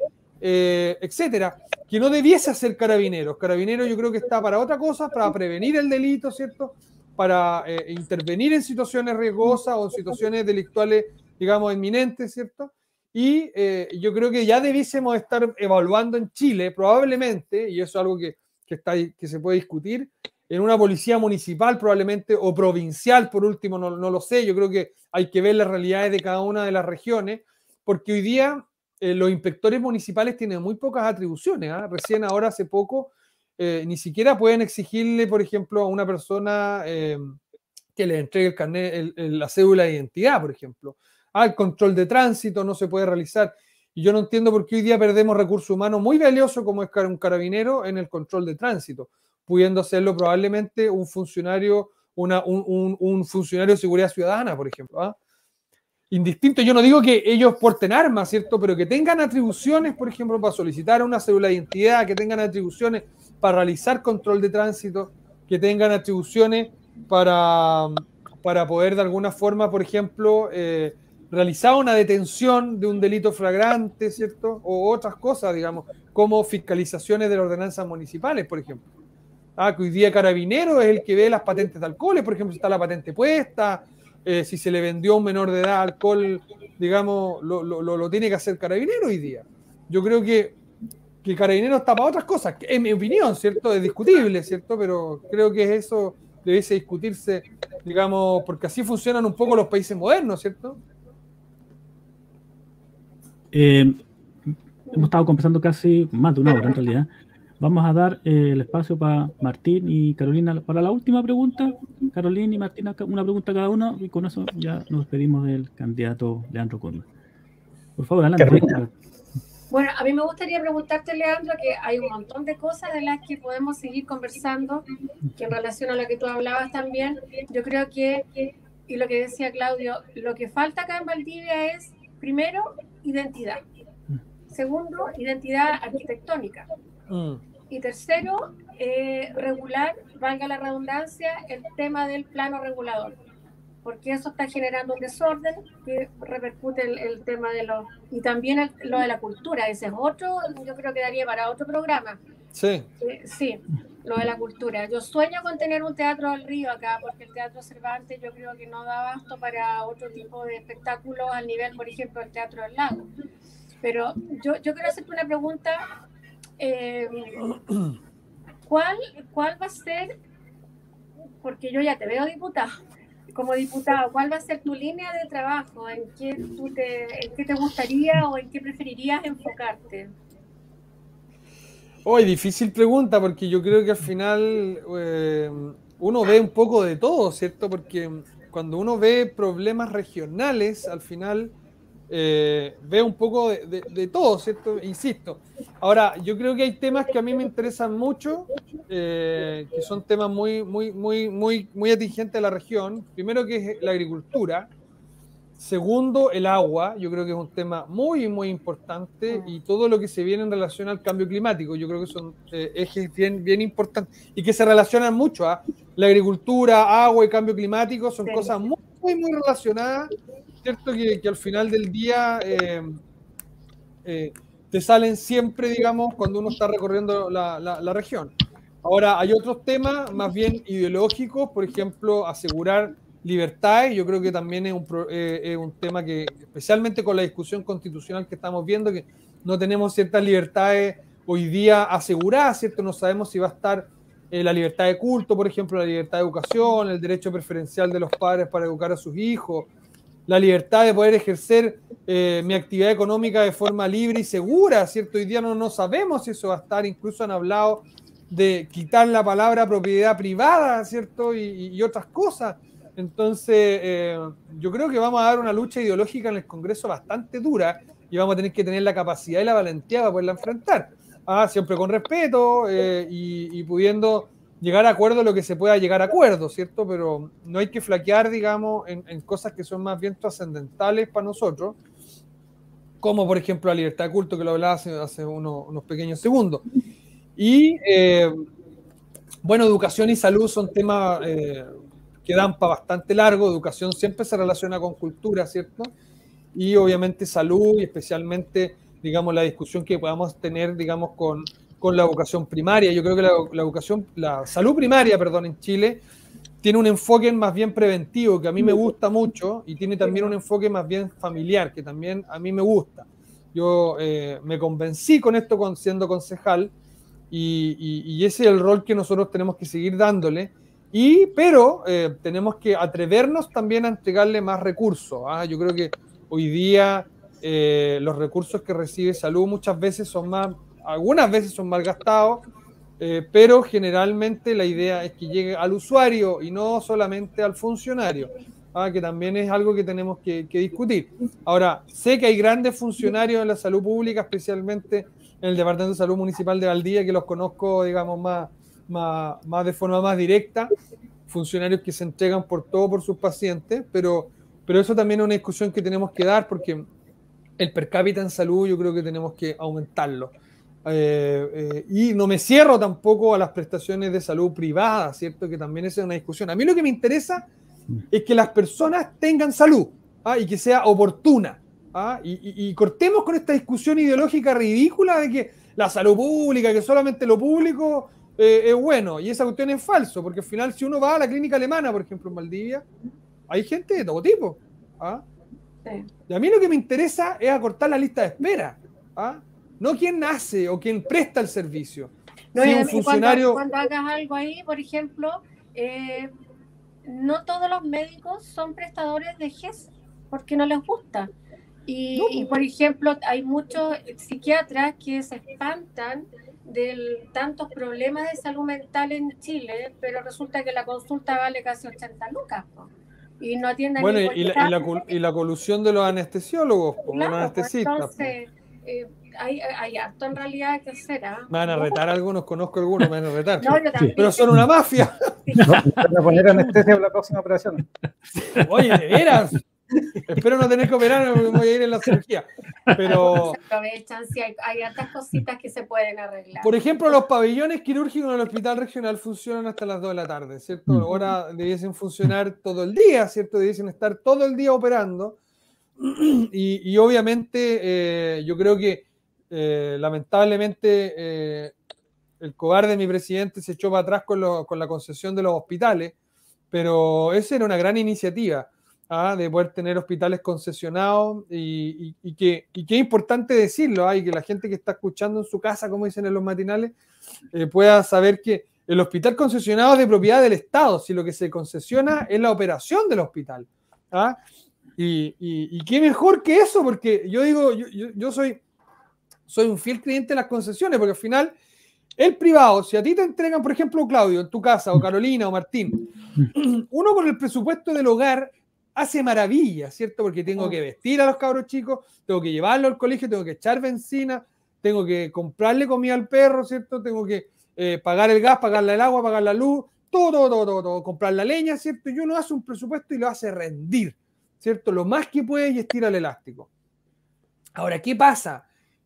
Speaker 3: eh, etcétera, que no debiese ser carabineros. Carabineros yo creo que está para otra cosa, para prevenir el delito, ¿cierto? Para eh, intervenir en situaciones riesgosas o en situaciones delictuales, digamos, inminentes, ¿cierto? Y eh, yo creo que ya debiésemos estar evaluando en Chile, probablemente, y eso es algo que, que, está, que se puede discutir, en una policía municipal probablemente o provincial, por último, no lo sé, yo creo que hay que ver las realidades de cada una de las regiones, porque hoy día eh, los inspectores municipales tienen muy pocas atribuciones. ¿ah? Recién ahora, hace poco, eh, ni siquiera pueden exigirle, por ejemplo, a una persona eh, que le entregue el carnet, la cédula de identidad, por ejemplo. Ah, el control de tránsito no se puede realizar. Y yo no entiendo por qué hoy día perdemos recursos humanos muy valiosos como es un carabinero en el control de tránsito, pudiendo hacerlo probablemente un funcionario, un, funcionario de seguridad ciudadana, por ejemplo. ¿ah? indistinto. Yo no digo que ellos porten armas, ¿cierto? Pero que tengan atribuciones, por ejemplo, para solicitar una cédula de identidad, que tengan atribuciones para realizar control de tránsito, que tengan atribuciones para, para poder de alguna forma, por ejemplo, eh, realizar una detención de un delito flagrante, ¿cierto? O otras cosas, digamos, como fiscalizaciones de las ordenanzas municipales, por ejemplo. Ah, que hoy día Carabinero es el que ve las patentes de alcoholes, por ejemplo, si está la patente puesta, eh, si se le vendió a un menor de edad alcohol, digamos, lo, tiene que hacer carabinero hoy día. Yo creo que, que carabinero está para otras cosas, en mi opinión, ¿cierto? Es discutible, ¿cierto? Pero creo que eso debiese discutirse, digamos, porque así funcionan un poco los países modernos, ¿cierto?
Speaker 1: Eh, hemos estado conversando casi más de una hora en realidad. Vamos a dar eh, el espacio para Martín y Carolina para la última pregunta. Carolina y Martín, una pregunta cada uno, y con eso ya nos despedimos del candidato Leandro Conde. Por favor, adelante.
Speaker 2: Bueno, a mí me gustaría preguntarte, Leandro, que hay un montón de cosas de las que podemos seguir conversando, que en relación a lo que tú hablabas también, yo creo que, y lo que decía Claudio, lo que falta acá en Valdivia es, primero, identidad. Segundo, identidad arquitectónica Mm. Y tercero, eh, regular, valga la redundancia, el tema del plano regulador, porque eso está generando un desorden que repercute el, tema de los... Y también lo de la cultura, ese es otro, yo creo que daría para otro programa. Sí. Eh, sí, lo de la cultura. Yo sueño con tener un teatro al río acá, porque el teatro Cervantes yo creo que no da abasto para otro tipo de espectáculo al nivel, por ejemplo, del teatro del lago. Pero yo, yo quiero hacerte una pregunta eh, ¿cuál, ¿Cuál va a ser, porque yo ya te veo diputado, como diputado, ¿cuál va a ser tu línea de trabajo? ¿En qué, tú te, en qué te gustaría o en qué preferirías enfocarte?
Speaker 3: Hoy, difícil pregunta, porque yo creo que al final eh, uno ve un poco de todo, ¿cierto? Porque cuando uno ve problemas regionales, al final eh, veo un poco de, de, de, todo, ¿cierto? Insisto. Ahora, yo creo que hay temas que a mí me interesan mucho, eh, que son temas muy, muy, muy, muy, muy atingentes a la región. Primero, que es la agricultura. Segundo, el agua. Yo creo que es un tema muy, muy importante ah. y todo lo que se viene en relación al cambio climático. Yo creo que son eh, ejes bien, bien importantes y que se relacionan mucho a ¿ah? la agricultura, agua y cambio climático. Son cosas muy, muy, muy relacionadas cierto que, al final del día eh, eh, te salen siempre, digamos, cuando uno está recorriendo la, región. Ahora, hay otros temas más bien ideológicos, por ejemplo, asegurar libertades, yo creo que también es un, eh, un, tema que, especialmente con la discusión constitucional que estamos viendo, que no tenemos ciertas libertades hoy día aseguradas, ¿cierto? No sabemos si va a estar la libertad de culto, por ejemplo, la libertad de educación, el derecho preferencial de los padres para educar a sus hijos, la libertad de poder ejercer eh, mi actividad económica de forma libre y segura, ¿cierto? Hoy día no, sabemos si eso va a estar, incluso han hablado de quitar la palabra propiedad privada, ¿cierto? Y, otras cosas. Entonces, eh, yo creo que vamos a dar una lucha ideológica en el Congreso bastante dura y vamos a tener que tener la capacidad y la valentía para poderla enfrentar. Ah, siempre con respeto eh, y pudiendo llegar a acuerdo lo que se pueda llegar a acuerdo, ¿cierto? Pero no hay que flaquear, digamos, en, cosas que son más bien trascendentales para nosotros, como por ejemplo la libertad de culto, que lo hablaba hace, unos, pequeños segundos. Y eh, bueno, educación y salud son temas eh, que dan para bastante largo, educación siempre se relaciona con cultura, ¿cierto? Y obviamente salud y especialmente, digamos, la discusión que podamos tener, digamos, con con la educación primaria. Yo creo que la, educación, la salud primaria, perdón, en Chile tiene un enfoque más bien preventivo que a mí me gusta mucho y tiene también un enfoque más bien familiar que también a mí me gusta. Yo eh, me convencí con esto siendo concejal y, ese es el rol que nosotros tenemos que seguir dándole. Y, pero eh, tenemos que atrevernos también a entregarle más recursos. ¿ah? Yo creo que hoy día eh, los recursos que recibe salud muchas veces son más algunas veces son mal gastados, eh, pero generalmente la idea es que llegue al usuario y no solamente al funcionario, ¿ah? que también es algo que tenemos que, discutir. Ahora, sé que hay grandes funcionarios en la salud pública, especialmente en el Departamento de Salud Municipal de Valdía, que los conozco, digamos, más, más, más de forma más directa, funcionarios que se entregan por todo por sus pacientes, pero, pero eso también es una discusión que tenemos que dar porque el per cápita en salud yo creo que tenemos que aumentarlo eh, eh, y no me cierro tampoco a las prestaciones de salud privada, ¿cierto? Que también esa es una discusión. A mí lo que me interesa es que las personas tengan salud ¿ah? y que sea oportuna. ¿ah? Y, cortemos con esta discusión ideológica ridícula de que la salud pública, que solamente lo público eh, es bueno. Y esa cuestión es falso, porque al final si uno va a la clínica alemana, por ejemplo, en Maldivia, hay gente de todo tipo. ¿ah? Y a mí lo que me interesa es acortar la lista de espera. ¿ah? no quien hace o quien presta el servicio. No, si un funcionario...
Speaker 2: cuando, hagas algo ahí, por ejemplo, eh, no todos los médicos son prestadores de GES porque no les gusta. Pues. Y, por ejemplo, hay muchos psiquiatras que se espantan de tantos problemas de salud mental en Chile, pero resulta que la consulta vale casi 80 lucas. Y no atienden Bueno, y la, y, la,
Speaker 3: y la, colusión de los anestesiólogos, como pues, anestesistas
Speaker 2: hay, hay harto en realidad
Speaker 4: que hacer. ¿ah? Me van a
Speaker 3: retar algunos, conozco algunos, me retar. Pero son una mafia. van
Speaker 4: poner pues anestesia para la próxima operación.
Speaker 3: Oye, de veras.
Speaker 4: Espero no tener que operar, voy a ir en la cirugía. Pero.
Speaker 2: aprovechan, hay, cositas que se pueden arreglar. Por
Speaker 3: ejemplo, los pabellones quirúrgicos en el hospital regional funcionan hasta las 2 de la tarde, ¿cierto? Ahora debiesen funcionar todo el día, ¿cierto? Debiesen estar todo el día operando. Y, obviamente, eh, yo creo que eh, lamentablemente eh, el cobarde mi presidente se echó para atrás con, la concesión de los hospitales, pero esa era una gran iniciativa ¿ah? de poder tener hospitales concesionados y, que, es importante decirlo, hay ¿ah? que la gente que está escuchando en su casa, como dicen en los matinales, eh, pueda saber que el hospital concesionado es de propiedad del Estado, si lo que se concesiona es la operación del hospital. ¿ah? Y, qué mejor que eso, porque yo digo, yo soy, soy un fiel cliente de las concesiones, porque al final el privado, si a ti te entregan, por ejemplo, Claudio, en tu casa, o Carolina, o Martín, uno con el presupuesto del hogar hace maravillas, ¿cierto? Porque tengo que vestir a los cabros chicos, tengo que llevarlo al colegio, tengo que echar benzina, tengo que comprarle comida al perro, ¿cierto? Tengo que eh, pagar el gas, pagarle el agua, pagar la luz, todo, todo, todo, todo, todo, comprar la leña, ¿cierto? Y uno hace un presupuesto y lo hace rendir, ¿cierto? Lo más que puede y estira el elástico. Ahora, ¿qué pasa?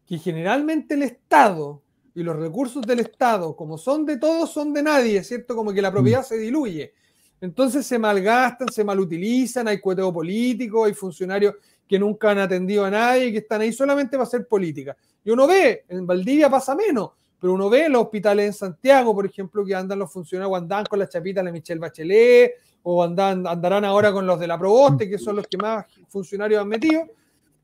Speaker 3: que generalmente el Estado y los recursos del Estado, como son de todos, son de nadie, ¿cierto? Como que la propiedad mm. se diluye. Entonces se malgastan, se malutilizan, hay cueteo político, hay funcionarios que nunca han atendido a nadie, que están ahí solamente para hacer política. Y uno ve, en Valdivia pasa menos, pero uno ve los hospitales en Santiago, por ejemplo, que andan los funcionarios, andan con las chapitas de Michelle Bachelet, o andan, andarán ahora con los de la Proboste, que son los que más funcionarios han metido,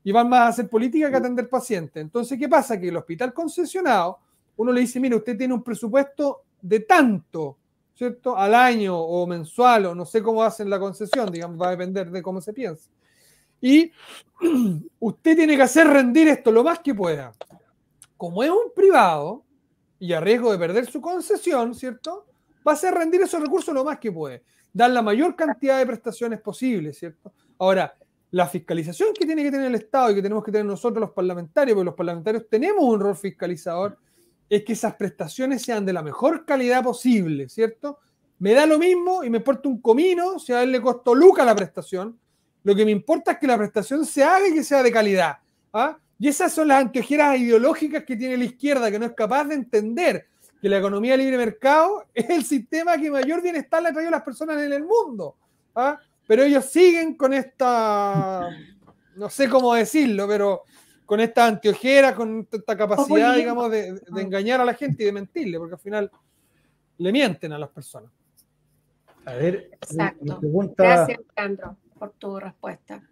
Speaker 3: y van más a hacer política que a atender pacientes. Entonces, ¿qué pasa? Que el hospital concesionado, uno le dice, mire, usted tiene un presupuesto de tanto, ¿cierto? Al año o mensual o no sé cómo hacen la concesión, digamos, va a depender de cómo se piensa. Y usted tiene que hacer rendir esto lo más que pueda. Como es un privado y a riesgo de perder su concesión, ¿cierto? Va a hacer rendir esos recursos lo más que puede. Dar la mayor cantidad de prestaciones posibles, ¿cierto? Ahora, la fiscalización que tiene que tener el Estado y que tenemos que tener nosotros los parlamentarios, porque los parlamentarios tenemos un rol fiscalizador, es que esas prestaciones sean de la mejor calidad posible, ¿cierto? Me da lo mismo y me importa un comino si a él le costó luca la prestación. Lo que me importa es que la prestación se haga y que sea de calidad. ¿ah? Y esas son las anteojeras ideológicas que tiene la izquierda, que no es capaz de entender que la economía de libre mercado es el sistema que mayor bienestar le ha traído a las personas en el mundo. ¿ah? Pero ellos siguen con esta, no sé cómo decirlo, pero con esta antiojera, con esta capacidad, digamos, de, ah. engañar a la gente y de mentirle, porque al final le mienten a las personas.
Speaker 4: A ver, Exacto. Pregunta... Gracias,
Speaker 2: Alejandro, por tu respuesta.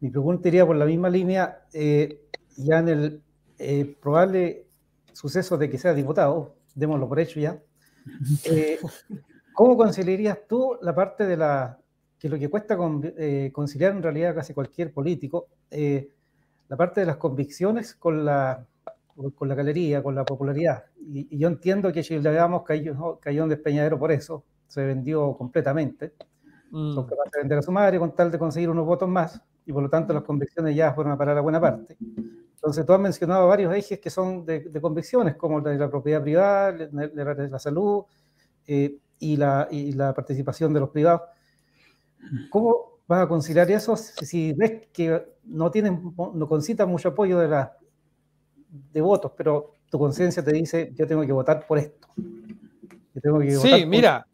Speaker 4: Mi pregunta iría por la misma línea, eh, ya en el eh, probable suceso de que sea diputado, démoslo por hecho ya. Eh, ¿Cómo conciliarías tú la parte de la que lo que cuesta con, eh, conciliar en realidad casi cualquier político, eh, la parte de las convicciones con la, con la galería, con la popularidad? Y, yo entiendo que que cayó, cayó en despeñadero por eso, se vendió completamente. Mm. Son capaces de vender a su madre con tal de conseguir unos votos más, y por lo tanto las convicciones ya fueron a parar a buena parte. Entonces, tú has mencionado varios ejes que son de, convicciones, como la de la propiedad privada, la la, salud. Eh, y la, participación de los privados. ¿Cómo vas a conciliar eso si ves que no, tienen, no mucho apoyo de, la, de votos, pero tu conciencia te dice, yo tengo que votar por esto? sí, mira,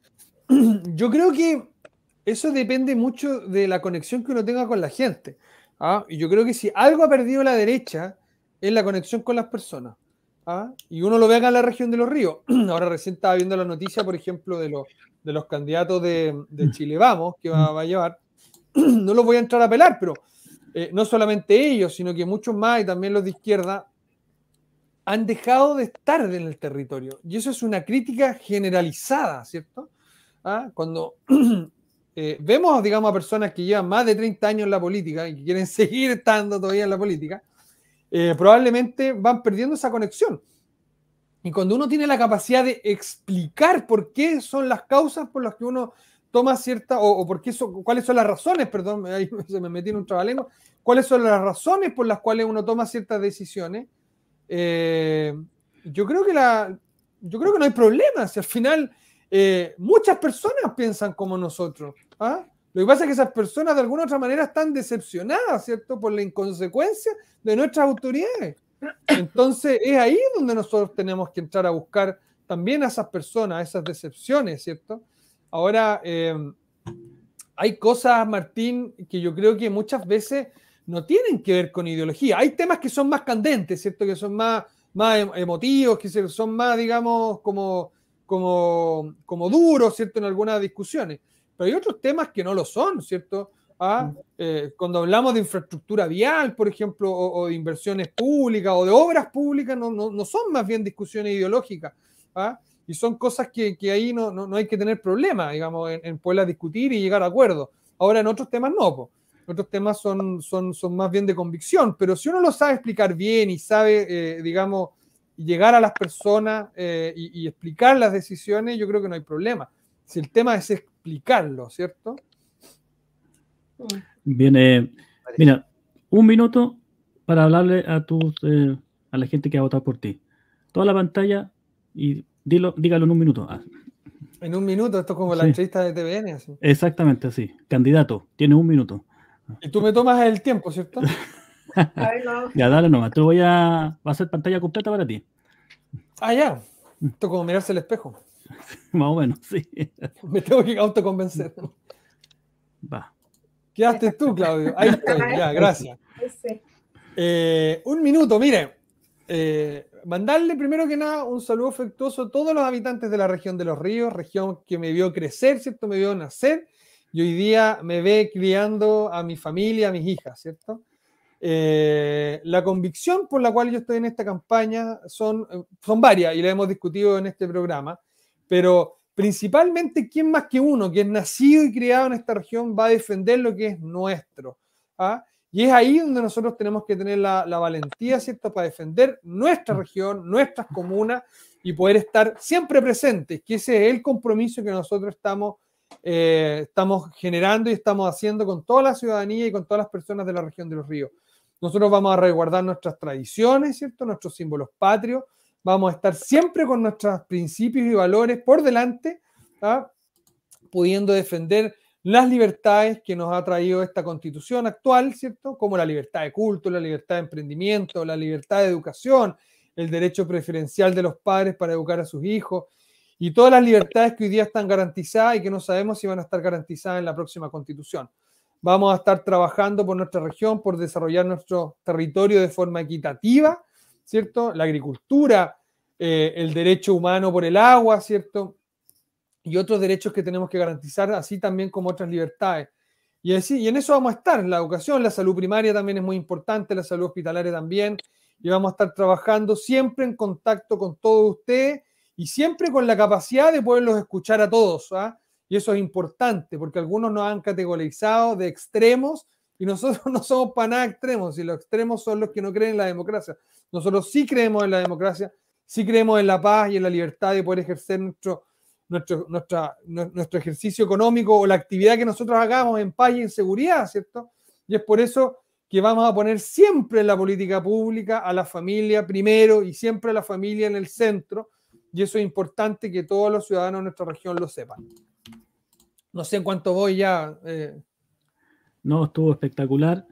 Speaker 3: yo creo que eso depende mucho de la conexión que uno tenga con la gente. ¿ah? Y yo creo que si algo ha perdido la derecha es la conexión con las personas. ¿ah? y uno lo ve acá en la región de los ríos. Ahora recién estaba viendo la noticia, por ejemplo, de los, de los candidatos de, mm. Chile Vamos, que va, mm. a llevar. No los voy a entrar a pelar, pero eh, no solamente ellos, sino que muchos más, y también los de izquierda, han dejado de estar en el territorio. Y eso es una crítica generalizada, ¿cierto? ¿Ah? Cuando eh, vemos, digamos, a personas que llevan más de 30 años en la política y que quieren seguir estando todavía en la política, eh, probablemente van perdiendo esa conexión. Y cuando uno tiene la capacidad de explicar por qué son las causas por las que uno toma cierta, o, o cuáles son las razones, perdón, ahí se me metí en un trabaleno, cuáles son las razones por las cuales uno toma ciertas decisiones, eh, yo creo que la, yo creo que no hay problema, si al final eh, muchas personas piensan como nosotros. ¿ah? Lo que pasa es que esas personas de alguna otra manera están decepcionadas, ¿cierto? Por la inconsecuencia de nuestras autoridades. Entonces es ahí donde nosotros tenemos que entrar a buscar también a esas personas, a esas decepciones, ¿cierto? Ahora, em, hay cosas, Martín, que yo creo que muchas veces no tienen que ver con ideología. Hay temas que son más candentes, ¿cierto? Que son más, más em, emotivos, que son más, digamos, como, como, como duros, ¿cierto? En algunas discusiones pero hay otros temas que no lo son, ¿cierto? Ah, mm. eh, cuando hablamos de infraestructura vial, por ejemplo, o, de inversiones públicas o de obras públicas, no, no, son más bien discusiones ideológicas. ¿ah? Y son cosas que, ahí no, hay que tener problema, digamos, en, poderlas discutir y llegar a acuerdos. Ahora, en otros temas no, pues, otros temas son, son, más bien de convicción, pero si uno lo sabe explicar bien y sabe, eh, digamos, llegar a las personas eh, y, y explicar las decisiones, yo creo que no hay problema. Si el tema es explicarlo, ¿cierto? Mm.
Speaker 1: Viene, mira, un minuto para hablarle a, tus, eh, a la gente que ha votado por ti. Toda la pantalla y dilo, dígalo en un minuto. Ah.
Speaker 3: En un minuto, esto es como la entrevista de TVN.
Speaker 1: Exactamente, así. Candidato, tiene un minuto.
Speaker 3: Y tú me tomas el tiempo, ¿cierto?
Speaker 1: ya, dale nomás. Te voy a... Va a ser pantalla completa
Speaker 3: para ti. Ah, ya. Mm. Esto como mirarse el espejo.
Speaker 1: Más o menos, sí.
Speaker 3: Me tengo que autoconvencer. Va. Quedaste tú, Claudio. Ahí estoy, ya, gracias. Eh, un minuto, mire. Eh, mandarle primero que nada un saludo afectuoso a todos los habitantes de la región de los ríos, región que me vio crecer, ¿cierto? Me vio nacer y hoy día me ve criando a mi familia, a mis hijas, ¿cierto? Eh, la convicción por la cual yo estoy en esta campaña son, son varias y la hemos discutido en este programa. Pero principalmente, ¿quién más que uno que es nacido y criado en esta región va a defender lo que es nuestro? ¿Ah? Y es ahí donde nosotros tenemos que tener la, valentía, ¿cierto?, para defender nuestra región, nuestras comunas y poder estar siempre presentes, que ese es el compromiso que nosotros estamos, eh, estamos generando y estamos haciendo con toda la ciudadanía y con todas las personas de la región de los ríos. Nosotros vamos a resguardar nuestras tradiciones, ¿cierto?, nuestros símbolos patrios, Vamos a estar siempre con nuestros principios y valores por delante, ¿ah? pudiendo defender las libertades que nos ha traído esta constitución actual, ¿cierto? Como la libertad de culto, la libertad de emprendimiento, la libertad de educación, el derecho preferencial de los padres para educar a sus hijos y todas las libertades que hoy día están garantizadas y que no sabemos si van a estar garantizadas en la próxima constitución. Vamos a estar trabajando por nuestra región, por desarrollar nuestro territorio de forma equitativa ¿cierto? La agricultura, eh, el derecho humano por el agua, ¿cierto? Y otros derechos que tenemos que garantizar, así también como otras libertades. Y, así, y en eso vamos a estar, la educación, la salud primaria también es muy importante, la salud hospitalaria también, y vamos a estar trabajando siempre en contacto con todos ustedes y siempre con la capacidad de poderlos escuchar a todos. ¿ah? Y eso es importante, porque algunos nos han categorizado de extremos y nosotros no somos para nada extremos, y los extremos son los que no creen en la democracia. Nosotros sí creemos en la democracia, sí creemos en la paz y en la libertad de poder ejercer nuestro, nuestro ejercicio económico o la actividad que nosotros hagamos en paz y en seguridad, ¿cierto? Y es por eso que vamos a poner siempre en la política pública a la familia primero y siempre a la familia en el centro. Y eso es importante que todos los ciudadanos de nuestra región lo sepan. No sé en cuánto voy ya. Eh.
Speaker 1: No, estuvo espectacular.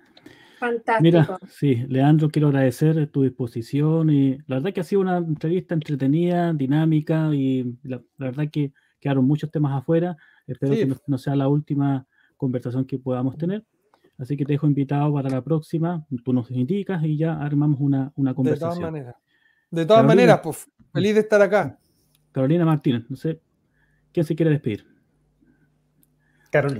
Speaker 3: Fantástico. Mira,
Speaker 1: sí, Leandro, quiero agradecer tu disposición y la verdad que ha sido una entrevista entretenida, dinámica y la, verdad que quedaron muchos temas afuera. Espero que no, sea la última conversación que podamos tener. Así que te dejo invitado para la próxima. Tú nos indicas y ya armamos una, conversación.
Speaker 3: De todas maneras. pues feliz de estar acá.
Speaker 1: Carolina Martínez, no sé, ¿quién se quiere despedir?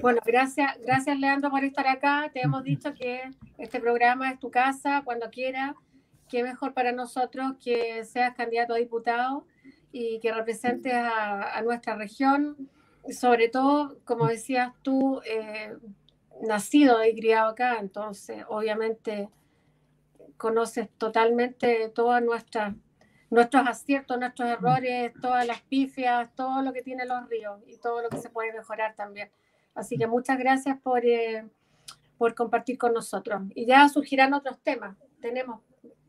Speaker 2: Bueno, gracias, gracias Leandro por estar acá. Te hemos dicho que este programa es tu casa, cuando quieras. Qué mejor para nosotros que seas candidato a diputado y que representes a, nuestra región. Sobre todo, como decías tú, eh, nacido y criado acá, entonces obviamente conoces totalmente todas nuestras nuestros aciertos, nuestros errores, todas las pifias, todo lo que tienen los ríos y todo lo que se puede mejorar también. Así que muchas gracias eh, por, compartir con nosotros. Y ya surgirán otros temas. Tenemos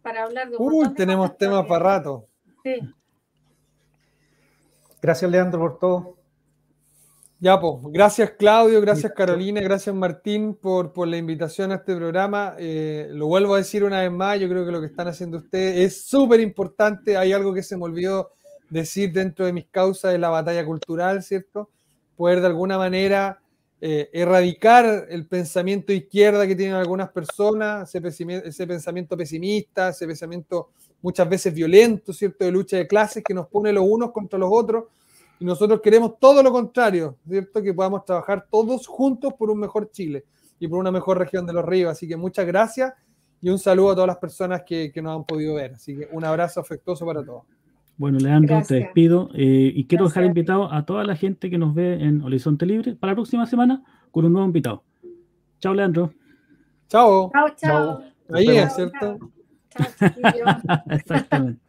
Speaker 2: para hablar de un
Speaker 4: Uy, tenemos temas para rato. Sí. Gracias, Leandro, por todo.
Speaker 3: Ya, pues, gracias Claudio, gracias Carolina, gracias Martín por, por la invitación a este programa. Eh, lo vuelvo a decir una vez más, yo creo que lo que están haciendo ustedes es súper importante. Hay algo que se me olvidó decir dentro de mis causas, es la batalla cultural, ¿cierto? Poder de alguna manera eh, erradicar el pensamiento izquierda que tienen algunas personas, ese, pensamiento pesimista, ese pensamiento muchas veces violento, ¿cierto? De lucha de clases que nos pone los unos contra los otros. Y nosotros queremos todo lo contrario, ¿cierto? Que podamos trabajar todos juntos por un mejor Chile y por una mejor región de los ríos. Así que muchas gracias y un saludo a todas las personas que nos han podido ver. Así que un abrazo afectuoso para todos.
Speaker 1: Bueno, Leandro, te despido eh, y quiero dejar invitado a toda la gente que nos ve en Horizonte Libre para la próxima semana con un nuevo invitado. Chao, Leandro.
Speaker 4: Chao. Chao, chao. Ahí es, ¿cierto? Exactamente.